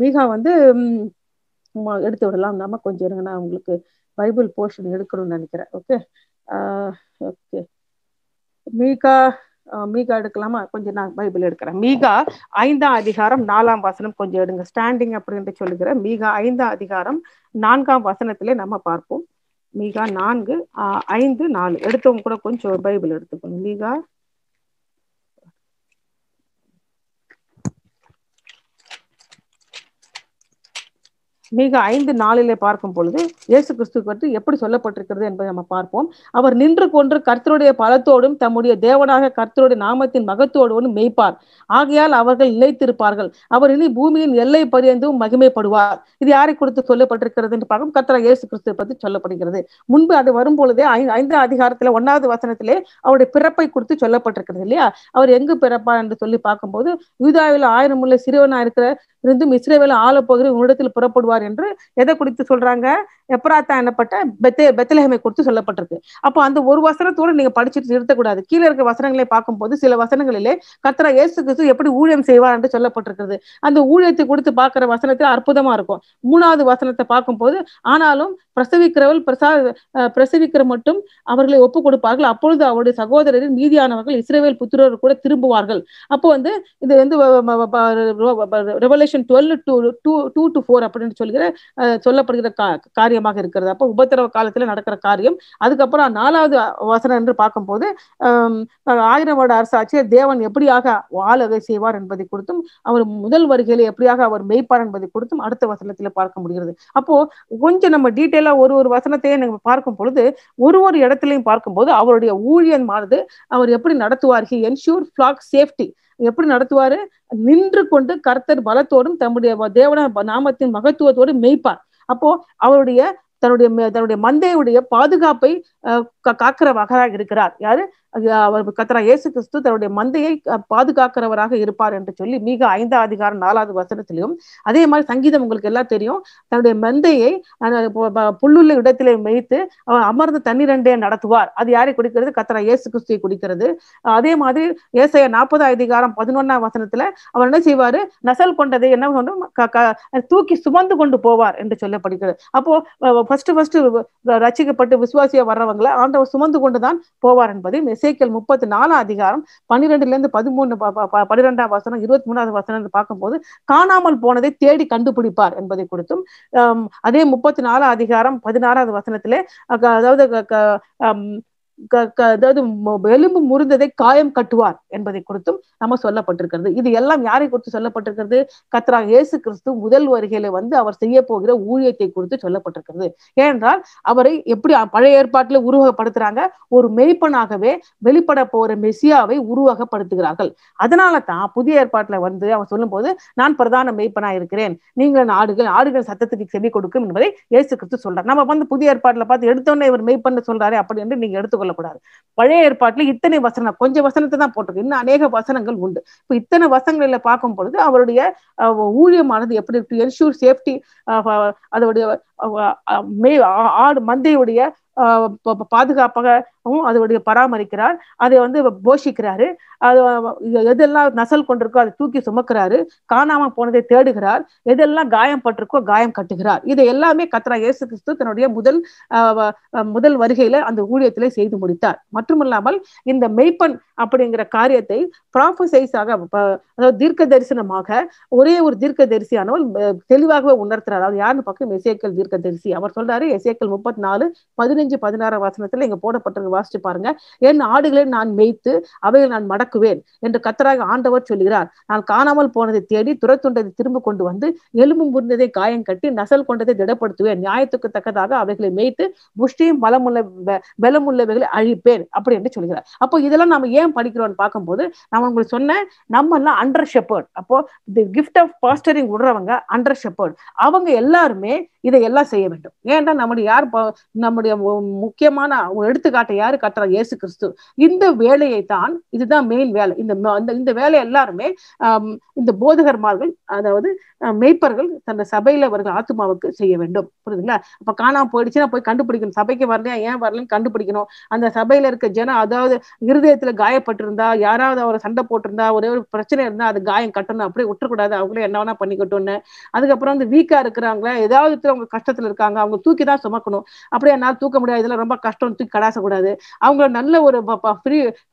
மிகா வந்து எடுத்து விடலாம் நம்ம கொஞ்சம் இருங்க நான் உங்களுக்கு பைபிள் போர்ஷன் எடுக்கணும்னு நினைக்கிறேன் ஓகே ஓகே மீகா மீகா எடுக்கலாமா கொஞ்சம் நான் பைபிள் எடுக்கிறேன் மீகா ஐந்தாம் அதிகாரம் நாலாம் வாசனம் கொஞ்சம் எடுங்க ஸ்டாண்டிங் அப்படின்னு சொல்லுகிறேன் மீகா ஐந்தாம் அதிகாரம் நான்காம் வசனத்திலே நம்ம பார்ப்போம் மீகா நான்கு ஐந்து நாலு எடுத்தவங்க கூட கொஞ்சம் பைபிள் எடுத்துக்கணும் மீகா மிக ஐந்து நாளிலே பார்க்கும் பொழுது இயேசு கிறிஸ்து பற்றி எப்படி சொல்லப்பட்டிருக்கிறது என்பதை நம்ம பார்ப்போம் அவர் நின்று கொன்று கர்த்தருடைய பலத்தோடும் தம்முடைய தேவனாக கர்த்தருடைய நாமத்தின் மகத்தோடு மெய்ப்பார் ஆகையால் அவர்கள் நிலைத்திருப்பார்கள் அவர் இனி பூமியின் எல்லை பரியந்தும் மகிமைப்படுவார் இது யாரை கொடுத்து சொல்லப்பட்டிருக்கிறது என்று பார்க்கும் கர்த்தரா இயேசு கிறிஸ்து பற்றி சொல்லப்படுகிறது முன்பு அது வரும் பொழுதே ஐந்து அதிகாரத்துல ஒன்னாவது வசனத்திலே அவருடைய பிறப்பை கொடுத்து சொல்லப்பட்டிருக்கிறது இல்லையா அவர் எங்கு பிறப்பார் என்று சொல்லி பார்க்கும்போது யூதாவில் ஆயிரம் உள்ள சிறுவனா இருக்கிற இருந்தும் இஸ்ரேவேல ஆள போகிற உன்னிடத்தில் புறப்படுவார் வருவார் என்று எதை குறித்து சொல்றாங்க எப்ராத்தா எனப்பட்ட பெத்தே பெத்தலகமை குறித்து சொல்லப்பட்டிருக்கு அப்போ அந்த ஒரு வசனத்தோடு நீங்க படிச்சுட்டு நிறுத்தக்கூடாது கீழே இருக்கிற வசனங்களை பார்க்கும்போது சில வசனங்களிலே கத்தரா இயேசு கிறிஸ்து எப்படி ஊழியம் செய்வார் என்று சொல்லப்பட்டிருக்கிறது அந்த ஊழியத்தை கொடுத்து பார்க்கிற வசனத்தில் அற்புதமா இருக்கும் மூணாவது வசனத்தை பார்க்கும்போது ஆனாலும் பிரசவிக்கிறவள் பிரசா பிரசவிக்கிற மட்டும் அவர்களை ஒப்பு கொடுப்பார்கள் அப்பொழுது அவருடைய சகோதரரின் மீதியானவர்கள் இஸ்ரேவேல் புத்திரர் கூட திரும்புவார்கள் அப்போ வந்து இது வந்து revelation twelve two two four அப்படின்னு சொல்லி சொல்கிற சொல்லப்படுகிற காரியமாக இருக்கிறது அப்போ உபத்திரவ காலத்தில் நடக்கிற காரியம் அதுக்கப்புறம் நாலாவது வசனம் என்று பார்க்கும்போது ஆயிரம் வருட அரசாட்சியை தேவன் எப்படியாக ஆளுகை செய்வார் என்பதை குறித்தும் அவர் முதல் வருகையில எப்படியாக அவர் மெய்ப்பார் என்பதை குறித்தும் அடுத்த வசனத்தில் பார்க்க முடிகிறது அப்போ கொஞ்சம் நம்ம டீட்டெயிலா ஒரு ஒரு வசனத்தையும் நம்ம பார்க்கும் பொழுது ஒரு ஒரு இடத்துலையும் பார்க்கும்போது அவருடைய ஊழியன் மாறுது அவர் எப்படி நடத்துவார்கள் என்ஷூர் ஃபிளாக் சேஃப்டி எப்படி நடத்துவாரு நின்று கொண்டு கர்த்தர் பலத்தோடும் தம்முடைய தேவன நாமத்தின் மகத்துவத்தோடு மெய்ப்பார் அப்போ அவருடைய தன்னுடைய தன்னுடைய மந்தையுடைய பாதுகாப்பை காக்கிற காக்கிறவராக இருக்கிறார் யாரு அவர் கத்தரா இயேசு கிறிஸ்து தன்னுடைய மந்தையை பாதுகாக்கிறவராக இருப்பார் என்று சொல்லி மிக ஐந்தாம் அதிகாரம் நாலாவது வசனத்திலையும் அதே மாதிரி சங்கீதம் உங்களுக்கு எல்லாம் தெரியும் தன்னுடைய மந்தையை புல்லுள்ள இடத்திலே மெய்த்து அவர் அமர்ந்த தண்ணீரண்டே நடத்துவார் அது யாரை குடிக்கிறது கத்தரா இயேசு கிறிஸ்துவை குடிக்கிறது அதே மாதிரி இயேசைய நாற்பது அதிகாரம் பதினொன்னாம் வசனத்துல அவர் என்ன செய்வாரு நசல் கொண்டதை என்ன பண்ணும் தூக்கி சுமந்து கொண்டு போவார் என்று சொல்லப்படுகிறது அப்போ ஃபர்ஸ்ட் ஃபர்ஸ்ட் ரசிக்கப்பட்டு விசுவாசியா வர்றவங்களை ஆண்ட ஆண்டவர் சுமந்து கொண்டுதான் போவார் என்பது மெசேக்கல் முப்பத்தி நாலாம் அதிகாரம் பன்னிரெண்டுல இருந்து பதிமூணு பனிரெண்டாம் வசனம் இருபத்தி மூணாவது வசனம் பார்க்கும்போது காணாமல் போனதை தேடி கண்டுபிடிப்பார் என்பதை குறித்தும் அதே முப்பத்தி நாலாம் அதிகாரம் பதினாறாவது வசனத்திலே அதாவது அதாவது எலும்பு முறிந்ததை காயம் கட்டுவார் என்பதை குறித்தும் நம்ம சொல்லப்பட்டிருக்கிறது இது எல்லாம் யாரை குறித்து சொல்லப்பட்டிருக்கிறது கத்ரா இயேசு கிறிஸ்து முதல் வருகையில வந்து அவர் செய்ய போகிற ஊழியத்தை குறித்து சொல்லப்பட்டிருக்கிறது ஏனென்றால் அவரை எப்படி பழைய ஏற்பாட்டுல உருவகப்படுத்துறாங்க ஒரு மெய்ப்பனாகவே வெளிப்பட போற மெசியாவை உருவகப்படுத்துகிறார்கள் அதனால தான் புதிய ஏற்பாட்டுல வந்து அவர் சொல்லும் போது நான் பிரதான மெய்ப்பனா இருக்கிறேன் நீங்கள் ஆடுகள் ஆடுகள் சத்தத்துக்கு செவி கொடுக்கும் என்பதை இயேசு கிறிஸ்து சொல்றார் நம்ம வந்து புதிய ஏற்பாட்டுல பார்த்து எடுத்தோன்னே இவர் மெய்ப்பண்ண சொல்றாரு அப்படி என்று நீங்க எடுத்துக்கொள்ள சொல்லக்கூடாது பழைய ஏற்பாட்டுல இத்தனை வசனம் கொஞ்சம் வசனத்தை தான் போட்டிருக்கு இன்னும் அநேக வசனங்கள் உண்டு இப்போ இத்தனை வசனங்களில் பார்க்கும் பொழுது அவருடைய ஊழியமானது எப்படி இருக்கு என்ஷூர் சேஃப்டி அதோடைய ஆடு மந்தையுடைய பாதுகாப்பாக அதோடைய பராமரிக்கிறார் அதை வந்து போஷிக்கிறாரு அது எதெல்லாம் நசல் கொண்டிருக்கோ அதை தூக்கி சுமக்கிறாரு காணாம போனதை தேடுகிறார் எதெல்லாம் காயம் பட்டிருக்கோ காயம் கட்டுகிறார் இதை எல்லாமே கத்ரா இயேசு கிறிஸ்து தன்னுடைய முதல் முதல் வருகையில அந்த ஊழியத்திலே செய்து முடித்தார் மட்டுமல்லாமல் இந்த மெய்ப்பன் அப்படிங்கிற காரியத்தை ப்ராஃபசைஸாக அதாவது தீர்க்க தரிசனமாக ஒரே ஒரு தீர்க்க தரிசியானவள் தெளிவாகவே உணர்த்துறாரு அதாவது யாருன்னு பக்கம் இசைக்கல் தீர்க்க தரிசி அவர் சொல்றாரு எசேக்கல் முப்பத்தி நாலு பதினஞ்சு பதினாறு வசனத்துல இங்க போடப்பட்டிருக்க வாசிச்சு பாருங்க என் ஆடுகளை நான் மேய்த்து அவைகள் நான் மடக்குவேன் என்று கத்தராக ஆண்டவர் சொல்கிறார் நான் காணாமல் போனதை தேடி துரத்துண்டதை திரும்ப கொண்டு வந்து எலும்பு முறிந்ததை காயம் கட்டி நசல் கொண்டதை திடப்படுத்துவேன் நியாயத்துக்கு தக்கதாக அவைகளை மேய்த்து புஷ்டியும் பலமுள்ள பலமுள்ளவைகளை அழிப்பேன் அப்படி என்று சொல்கிறார் அப்போ இதெல்லாம் நம்ம ஏன் படிக்கிறோம் பார்க்கும்போது நான் உங்களுக்கு சொன்னேன் நம்ம எல்லாம் அண்டர் ஷெப்பர்ட் அப்போ தி கிஃப்ட் ஆஃப் பாஸ்டரிங் விடுறவங்க அண்டர் ஷெப்பர்ட் அவங்க எல்லாருமே இதை எல்லாம் செய்ய வேண்டும் ஏன்டா நம்முடைய யார் நம்முடைய முக்கியமான எடுத்துக்காட்டை யாரு கட்டுறா இயேசு கிறிஸ்து இந்த வேலையை தான் இதுதான் மெயின் வேலை இந்த இந்த வேலை எல்லாருமே இந்த போதகர்மார்கள் அதாவது மெய்ப்பர்கள் தன் சபையில அவர்கள் ஆத்மாவுக்கு செய்ய வேண்டும் புரியுதுங்களா அப்ப காணாம போயிடுச்சுன்னா போய் கண்டுபிடிக்கணும் சபைக்கு வரலையா ஏன் வரலன்னு கண்டுபிடிக்கணும் அந்த சபையில இருக்க ஜனம் அதாவது இருதயத்துல காயப்பட்டிருந்தா யாராவது அவரை சண்டை போட்டிருந்தா ஒரே ஒரு பிரச்சனை இருந்தா அது காயம் கட்டணும் அப்படியே விட்டுறக்கூடாது அவங்களே என்ன வேணா பண்ணிக்கட்டும்னு அதுக்கப்புறம் வந்து வீக்கா இருக்கிறாங்களா ஏதாவது அவங்க கஷ்டத்துல இருக்காங்க அவங்க தூக்கி தான் சுமக்கணும் அப்படியே என்னால் தூக்க முடியாது இதெல்லாம் ரொம்ப கஷ்டம் தூக்கி கடாசக்கூடாது பொழுது அவங்க நல்ல ஒரு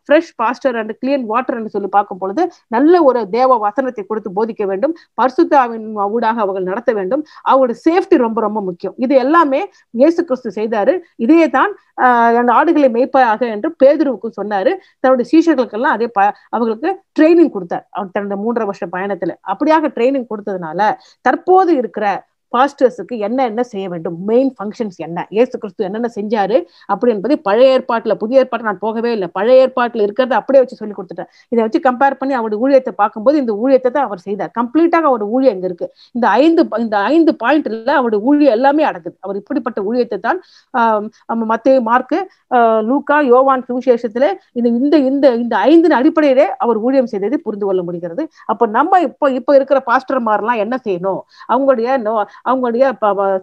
fresh pasture and clean water என்று சொல்லி பார்க்கும் பொழுது நல்ல ஒரு தேவ வசனத்தை கொடுத்து போதிக்க வேண்டும் பர்சுத்தாவின் ஊடாக அவர்கள் நடத்த வேண்டும் அவங்களோட சேஃப்டி ரொம்ப ரொம்ப முக்கியம் இது எல்லாமே இயேசு கிறிஸ்து செய்தாரு இதையே தான் அந்த ஆடுகளை மேய்ப்பாயாக என்று பேதுருவுக்கு சொன்னாரு தன்னுடைய சீஷர்களுக்கெல்லாம் அதே அவங்களுக்கு ட்ரைனிங் கொடுத்தார் அவர் தன்னுடைய மூன்றரை வருஷம் பயணத்துல அப்படியாக ட்ரைனிங் கொடுத்ததுனால தற்போது இருக்கிற பாஸ்டர்ஸுக்கு என்ன என்ன செய்ய வேண்டும் மெயின் ஃபங்க்ஷன்ஸ் என்ன ஏசு கிறிஸ்து என்னென்ன செஞ்சாரு அப்படி என்பது பழைய ஏற்பாட்டில் புதிய ஏற்பாட்டில் நான் போகவே இல்லை பழைய ஏற்பாட்டில் இருக்கிறத அப்படியே வச்சு சொல்லி கொடுத்துட்டேன் இதை வச்சு கம்பேர் பண்ணி அவருடைய ஊழியத்தை பார்க்கும்போது இந்த ஊழியத்தை தான் அவர் செய்தார் கம்ப்ளீட்டாக அவருடைய ஊழியம் இங்க இருக்கு இந்த ஐந்து இந்த ஐந்து பாயிண்ட்ல அவருடைய ஊழியம் எல்லாமே அடங்குது அவர் இப்படிப்பட்ட ஊழியத்தை தான் மத்திய மார்க்கு லூக்கா யோவான் சுவிசேஷத்துல இந்த இந்த இந்த இந்த ஐந்தின் அடிப்படையிலே அவர் ஊழியம் செய்ததை புரிந்து கொள்ள முடிகிறது அப்ப நம்ம இப்போ இப்ப இருக்கிற மாதிரிலாம் என்ன செய்யணும் அவங்களுடைய அவங்களுடைய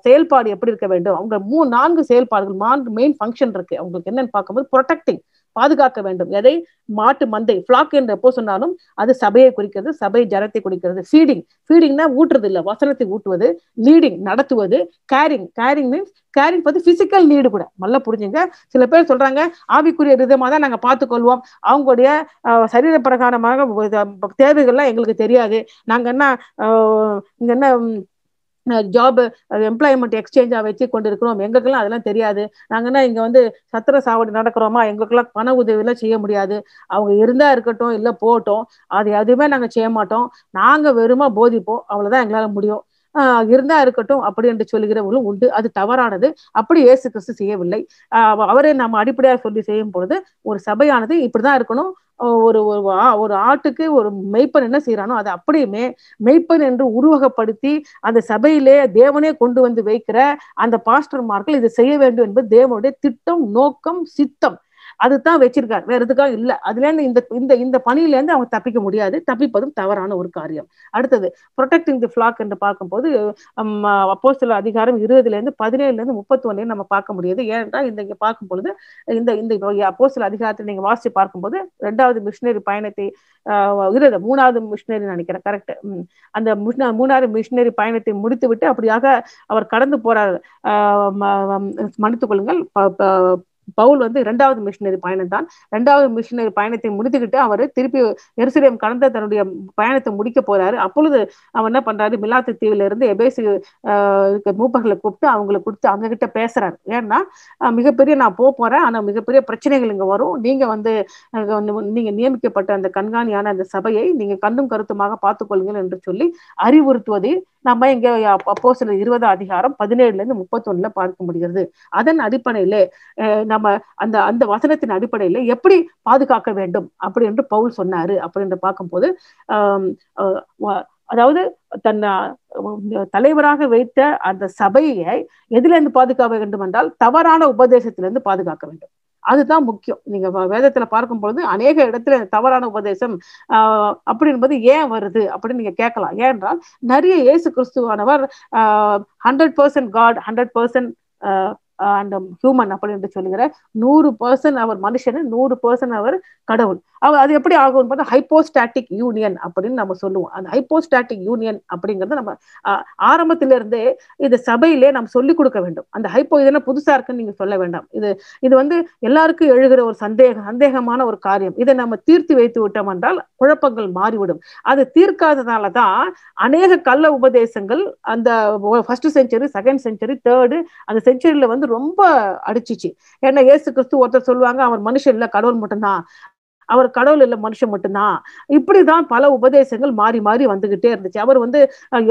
செயல்பாடு எப்படி இருக்க வேண்டும் அவங்க மூணு நான்கு செயல்பாடுகள் நான்கு மெயின் ஃபங்க்ஷன் இருக்கு அவங்களுக்கு என்னன்னு பார்க்கும்போது ப்ரொடெக்டிங் பாதுகாக்க வேண்டும் எதை மாட்டு மந்தை ஃபிளாக் என்று எப்போ சொன்னாலும் அது சபையை குறிக்கிறது சபை ஜனத்தை குறிக்கிறது ஃபீடிங் ஃபீடிங்னா ஊட்டுறது இல்லை வசனத்தை ஊட்டுவது லீடிங் நடத்துவது கேரிங் கேரிங் மீன்ஸ் கேரிங் பார்த்து பிசிக்கல் நீடு கூட நல்லா புரிஞ்சுங்க சில பேர் சொல்றாங்க ஆவிக்குரிய விதமாக தான் நாங்கள் பார்த்துக்கொள்வோம் அவங்களுடைய சரீர பிரகாரமாக தேவைகள்லாம் எங்களுக்கு தெரியாது நாங்கள் என்ன இங்க என்ன ஜாப் எம்ப்ளாய்மெண்ட் எக்ஸ்சேஞ்சாக வச்சு கொண்டு இருக்கிறோம் எங்களுக்கெல்லாம் அதெல்லாம் தெரியாது நாங்கன்னா இங்கே வந்து சத்திர சாவடி நடக்கிறோமா எங்களுக்கெல்லாம் பண உதவியெல்லாம் செய்ய முடியாது அவங்க இருந்தால் இருக்கட்டும் இல்லை போட்டோம் அது எதுவுமே நாங்கள் செய்ய மாட்டோம் நாங்கள் வெறுமா போதிப்போம் அவ்வளோதான் எங்களால் முடியும் இருந்தா இருக்கட்டும் அப்படி என்று சொல்கிறவர்களும் உண்டு அது தவறானது அப்படி இயேசு கிறிஸ்து செய்யவில்லை அவரை நாம் அடிப்படையாக சொல்லி செய்யும் பொழுது ஒரு சபையானது இப்படிதான் இருக்கணும் ஒரு ஒரு ஆட்டுக்கு ஒரு மெய்ப்பன் என்ன செய்யறானோ அதை அப்படியுமே மெய்ப்பன் என்று உருவகப்படுத்தி அந்த சபையிலே தேவனே கொண்டு வந்து வைக்கிற அந்த பாஸ்டர் மார்கள் இதை செய்ய வேண்டும் என்பது தேவனுடைய திட்டம் நோக்கம் சித்தம் அதுதான் வச்சிருக்காரு வேற எதுக்காக இல்ல அதுல இருந்து இந்த இந்த இந்த பணியில இருந்து அவங்க தப்பிக்க முடியாது தப்பிப்பதும் தவறான ஒரு காரியம் அடுத்தது ப்ரொடெக்டிங் தி ஃபிளாக் என்று பார்க்கும்போது அப்போ சில அதிகாரம் இருபதுல இருந்து பதினேழுல இருந்து முப்பத்தி ஒண்ணு நம்ம பார்க்க முடியாது ஏனென்றால் இந்த இங்க பார்க்கும் பொழுது இந்த இந்த அப்போ சில அதிகாரத்தை நீங்க வாசிச்சு பார்க்கும்போது ரெண்டாவது மிஷினரி பயணத்தை இருபது மூணாவது மிஷினரி நினைக்கிறேன் கரெக்ட் அந்த மூணாவது மிஷினரி பயணத்தை முடித்து விட்டு அப்படியாக அவர் கடந்து போறார் மன்னித்துக் கொள்ளுங்கள் பவுல் வந்து இரண்டாவது மிஷினரி பயணம் தான் இரண்டாவது மிஷினரி பயணத்தை முடித்துக்கிட்டு அவர் திருப்பி எருசலேம் கடந்த தன்னுடைய பயணத்தை முடிக்க போறாரு அப்பொழுது அவர் என்ன பண்றாரு மிலாத்து தீவுல இருந்து எபேசு மூப்பர்களை கூப்பிட்டு அவங்களை கொடுத்து அவங்க கிட்ட பேசுறாரு ஏன்னா மிகப்பெரிய நான் போக போறேன் ஆனா மிகப்பெரிய பிரச்சனைகள் இங்க வரும் நீங்க வந்து நீங்க நியமிக்கப்பட்ட அந்த கண்காணியான அந்த சபையை நீங்க கண்ணும் கருத்துமாக பார்த்துக்கொள்ளுங்கள் என்று சொல்லி அறிவுறுத்துவதை நம்ம இங்க அப்போ சில இருபது அதிகாரம் பதினேழுல இருந்து முப்பத்தி ஒண்ணுல பார்க்க முடிகிறது அதன் அடிப்படையிலே நம்ம அந்த அந்த வசனத்தின் அடிப்படையில எப்படி பாதுகாக்க வேண்டும் அப்படி என்று பவுல் சொன்னாரு அப்படின்னு பார்க்கும்போது அதாவது தன் தலைவராக வைத்த அந்த சபையை எதிலிருந்து பாதுகாக்க வேண்டும் என்றால் தவறான உபதேசத்திலிருந்து பாதுகாக்க வேண்டும் அதுதான் முக்கியம் நீங்க வேதத்துல பார்க்கும் பொழுது அநேக இடத்துல தவறான உபதேசம் ஆஹ் அப்படின்றது ஏன் வருது அப்படின்னு நீங்க கேட்கலாம் ஏனென்றால் நிறைய இயேசு கிறிஸ்துவானவர் ah hundred percent God hundred percent அந்த ஹியூமன் அப்படின்னு என்று சொல்லுகிற நூறு பர்சன்ட் அவர் மனுஷன் நூறு பர்சன்ட் அவர் கடவுள் அவர் அது எப்படி ஆகும்னு பார்த்தா ஹைப்போஸ்டாட்டிக் யூனியன் அப்படின்னு நம்ம சொல்லுவோம் அந்த ஹைப்போஸ்டாட்டிக் யூனியன் அப்படிங்கிறது நம்ம ஆரம்பத்திலிருந்தே இது சபையிலே நம்ம சொல்லிக் கொடுக்க வேண்டும் அந்த ஹைப்போ இதெல்லாம் புதுசா இருக்குன்னு நீங்க சொல்ல வேண்டாம் இது இது வந்து எல்லாருக்கும் எழுகிற ஒரு சந்தேகம் சந்தேகமான ஒரு காரியம் இதை நம்ம தீர்த்து வைத்து விட்டோம் என்றால் குழப்பங்கள் மாறிவிடும் அது தீர்க்காததால தான் அநேக கள்ள உபதேசங்கள் அந்த first century second century third அந்த செஞ்சுரியில வந்து ரொம்ப அடிச்சிச்சு ஏன்னா ஏசு கிறிஸ்து ஒருத்தர் சொல்லுவாங்க அவர் மனுஷன் இல்ல கடவுள் மட்டும்தான் அவர் கடவுள் இல்லை மனுஷன் மட்டும்தான் இப்படிதான் பல உபதேசங்கள் மாறி மாறி வந்துகிட்டே இருந்துச்சு அவர் வந்து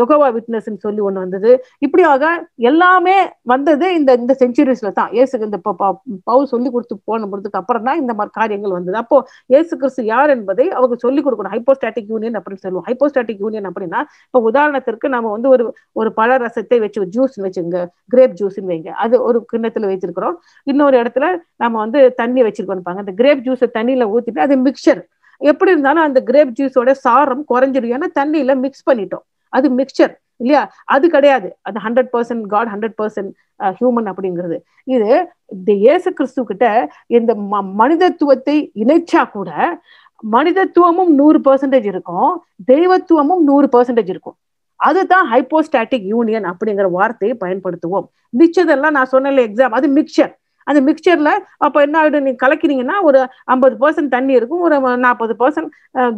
யோகவா விட்னஸ் சொல்லி ஒண்ணு வந்தது இப்படியாக எல்லாமே வந்தது இந்த இந்த செஞ்சுரிஸ்ல தான் ஏசு இந்த பவுல் சொல்லி கொடுத்து போன பொழுதுக்கு அப்புறம் தான் இந்த மாதிரி காரியங்கள் வந்தது அப்போ ஏசு கிறிஸ்து யார் என்பதை அவங்க சொல்லிக் கொடுக்கணும் ஹைப்போஸ்டாட்டிக் யூனியன் அப்படின்னு சொல்லுவோம் ஹைப்போஸ்டாட்டிக் யூனியன் அப்படின்னா இப்போ உதாரணத்திற்கு நம்ம வந்து ஒரு ஒரு பழ ரசத்தை வச்சு ஜூஸ் வச்சுங்க கிரேப் ஜூஸ்னு வைங்க அது ஒரு கிண்ணத்துல வச்சிருக்கிறோம் இன்னொரு இடத்துல நம்ம வந்து தண்ணி வச்சிருக்கோம் இந்த கிரேப் ஜூஸை தண்ணியில ஊத்திட்டு பண்ணிட்டு அது மிக்சர் எப்படி இருந்தாலும் அந்த கிரேப் ஜூஸோட சாரம் குறைஞ்சிடும் ஏன்னா தண்ணியில மிக்ஸ் பண்ணிட்டோம் அது மிக்சர் இல்லையா அது கிடையாது அது hundred percent God hundred percent human அப்படிங்கிறது இது இந்த கிறிஸ்து கிட்ட இந்த மனிதத்துவத்தை இணைச்சா கூட மனிதத்துவமும் நூறு பர்சன்டேஜ் இருக்கும் தெய்வத்துவமும் நூறு பர்சன்டேஜ் இருக்கும் அதுதான் ஹைப்போஸ்டாட்டிக் யூனியன் அப்படிங்கிற வார்த்தையை பயன்படுத்துவோம் மிச்சதெல்லாம் நான் சொன்ன எக்ஸாம் அது மிக்சர் அந்த மிக்சர்ல அப்போ என்ன ஆகிடும் நீங்க கலக்கிறீங்கன்னா ஒரு ஐம்பது பர்சன்ட் தண்ணி இருக்கும் ஒரு நாற்பது பர்சன்ட்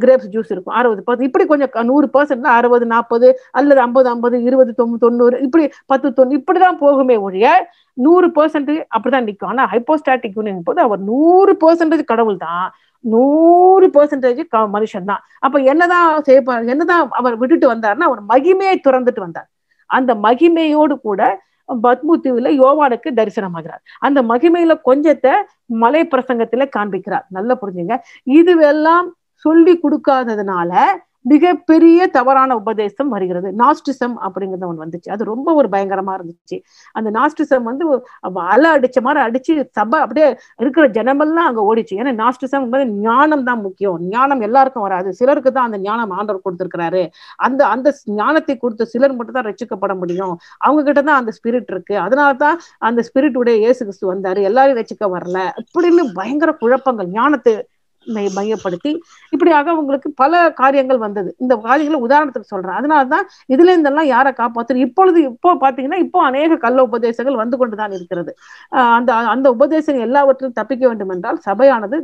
கிரேப்ஸ் ஜூஸ் இருக்கும் அறுபது பர்சன்ட் இப்படி கொஞ்சம் நூறு பர்சன்ட்ல அறுபது நாற்பது அல்லது ஐம்பது ஐம்பது இருபது தொண்ணூறு இப்படி பத்து தொண்ணூறு இப்படிதான் போகுமே ஒழிய நூறு பர்சன்ட் அப்படிதான் நிற்கும் ஆனா ஹைப்போஸ்டாட்டிக் யூனியன் போது அவர் நூறு பர்சன்டேஜ் கடவுள் தான் நூறு பர்சன்டேஜ் மனுஷன் தான் அப்ப என்னதான் செய்ய என்னதான் அவர் விட்டுட்டு வந்தாருன்னா அவர் மகிமையை துறந்துட்டு வந்தார் அந்த மகிமையோடு கூட பத்மு யோவானுக்கு தரிசனமாகிறார் அந்த மகிமையில கொஞ்சத்தை மலை பிரசங்கத்துல காண்பிக்கிறார் நல்லா புரிஞ்சுங்க இதுவெல்லாம் சொல்லி கொடுக்காததுனால மிகப்பெரிய தவறான உபதேசம் வருகிறது நாஸ்டிசம் அப்படிங்கிறது ஒன்று வந்துச்சு அது ரொம்ப ஒரு பயங்கரமா இருந்துச்சு அந்த நாஸ்டிசம் வந்து அலை அடிச்ச மாதிரி அடிச்சு சபை அப்படியே இருக்கிற ஜனமெல்லாம் அங்கே ஓடிச்சு ஏன்னா நாஸ்டிசம் ஞானம் தான் முக்கியம் ஞானம் எல்லாருக்கும் வராது சிலருக்கு தான் அந்த ஞானம் ஆண்டவர் கொடுத்துருக்கிறாரு அந்த அந்த ஞானத்தை கொடுத்த சிலர் மட்டும் தான் ரசிக்கப்பட முடியும் அவங்க கிட்ட தான் அந்த ஸ்பிரிட் இருக்கு அதனால தான் அந்த ஸ்பிரிட் உடைய இயேசு கிறிஸ்து வந்தாரு எல்லாரையும் ரசிக்க வரல இப்படின்னு பயங்கர குழப்பங்கள் ஞானத்தை மையப்படுத்தி இப்படியாக அவங்களுக்கு பல காரியங்கள் வந்தது இந்த காரியங்களை உதாரணத்துக்கு சொல்றேன் அதனாலதான் இதுல இருந்தெல்லாம் யாரை காப்பாத்து இப்பொழுது இப்போ பாத்தீங்கன்னா இப்போ அநேக கள்ள உபதேசங்கள் வந்து கொண்டுதான் இருக்கிறது அந்த அந்த உபதேசங்கள் எல்லாவற்றிலும் தப்பிக்க வேண்டும் என்றால் சபையானது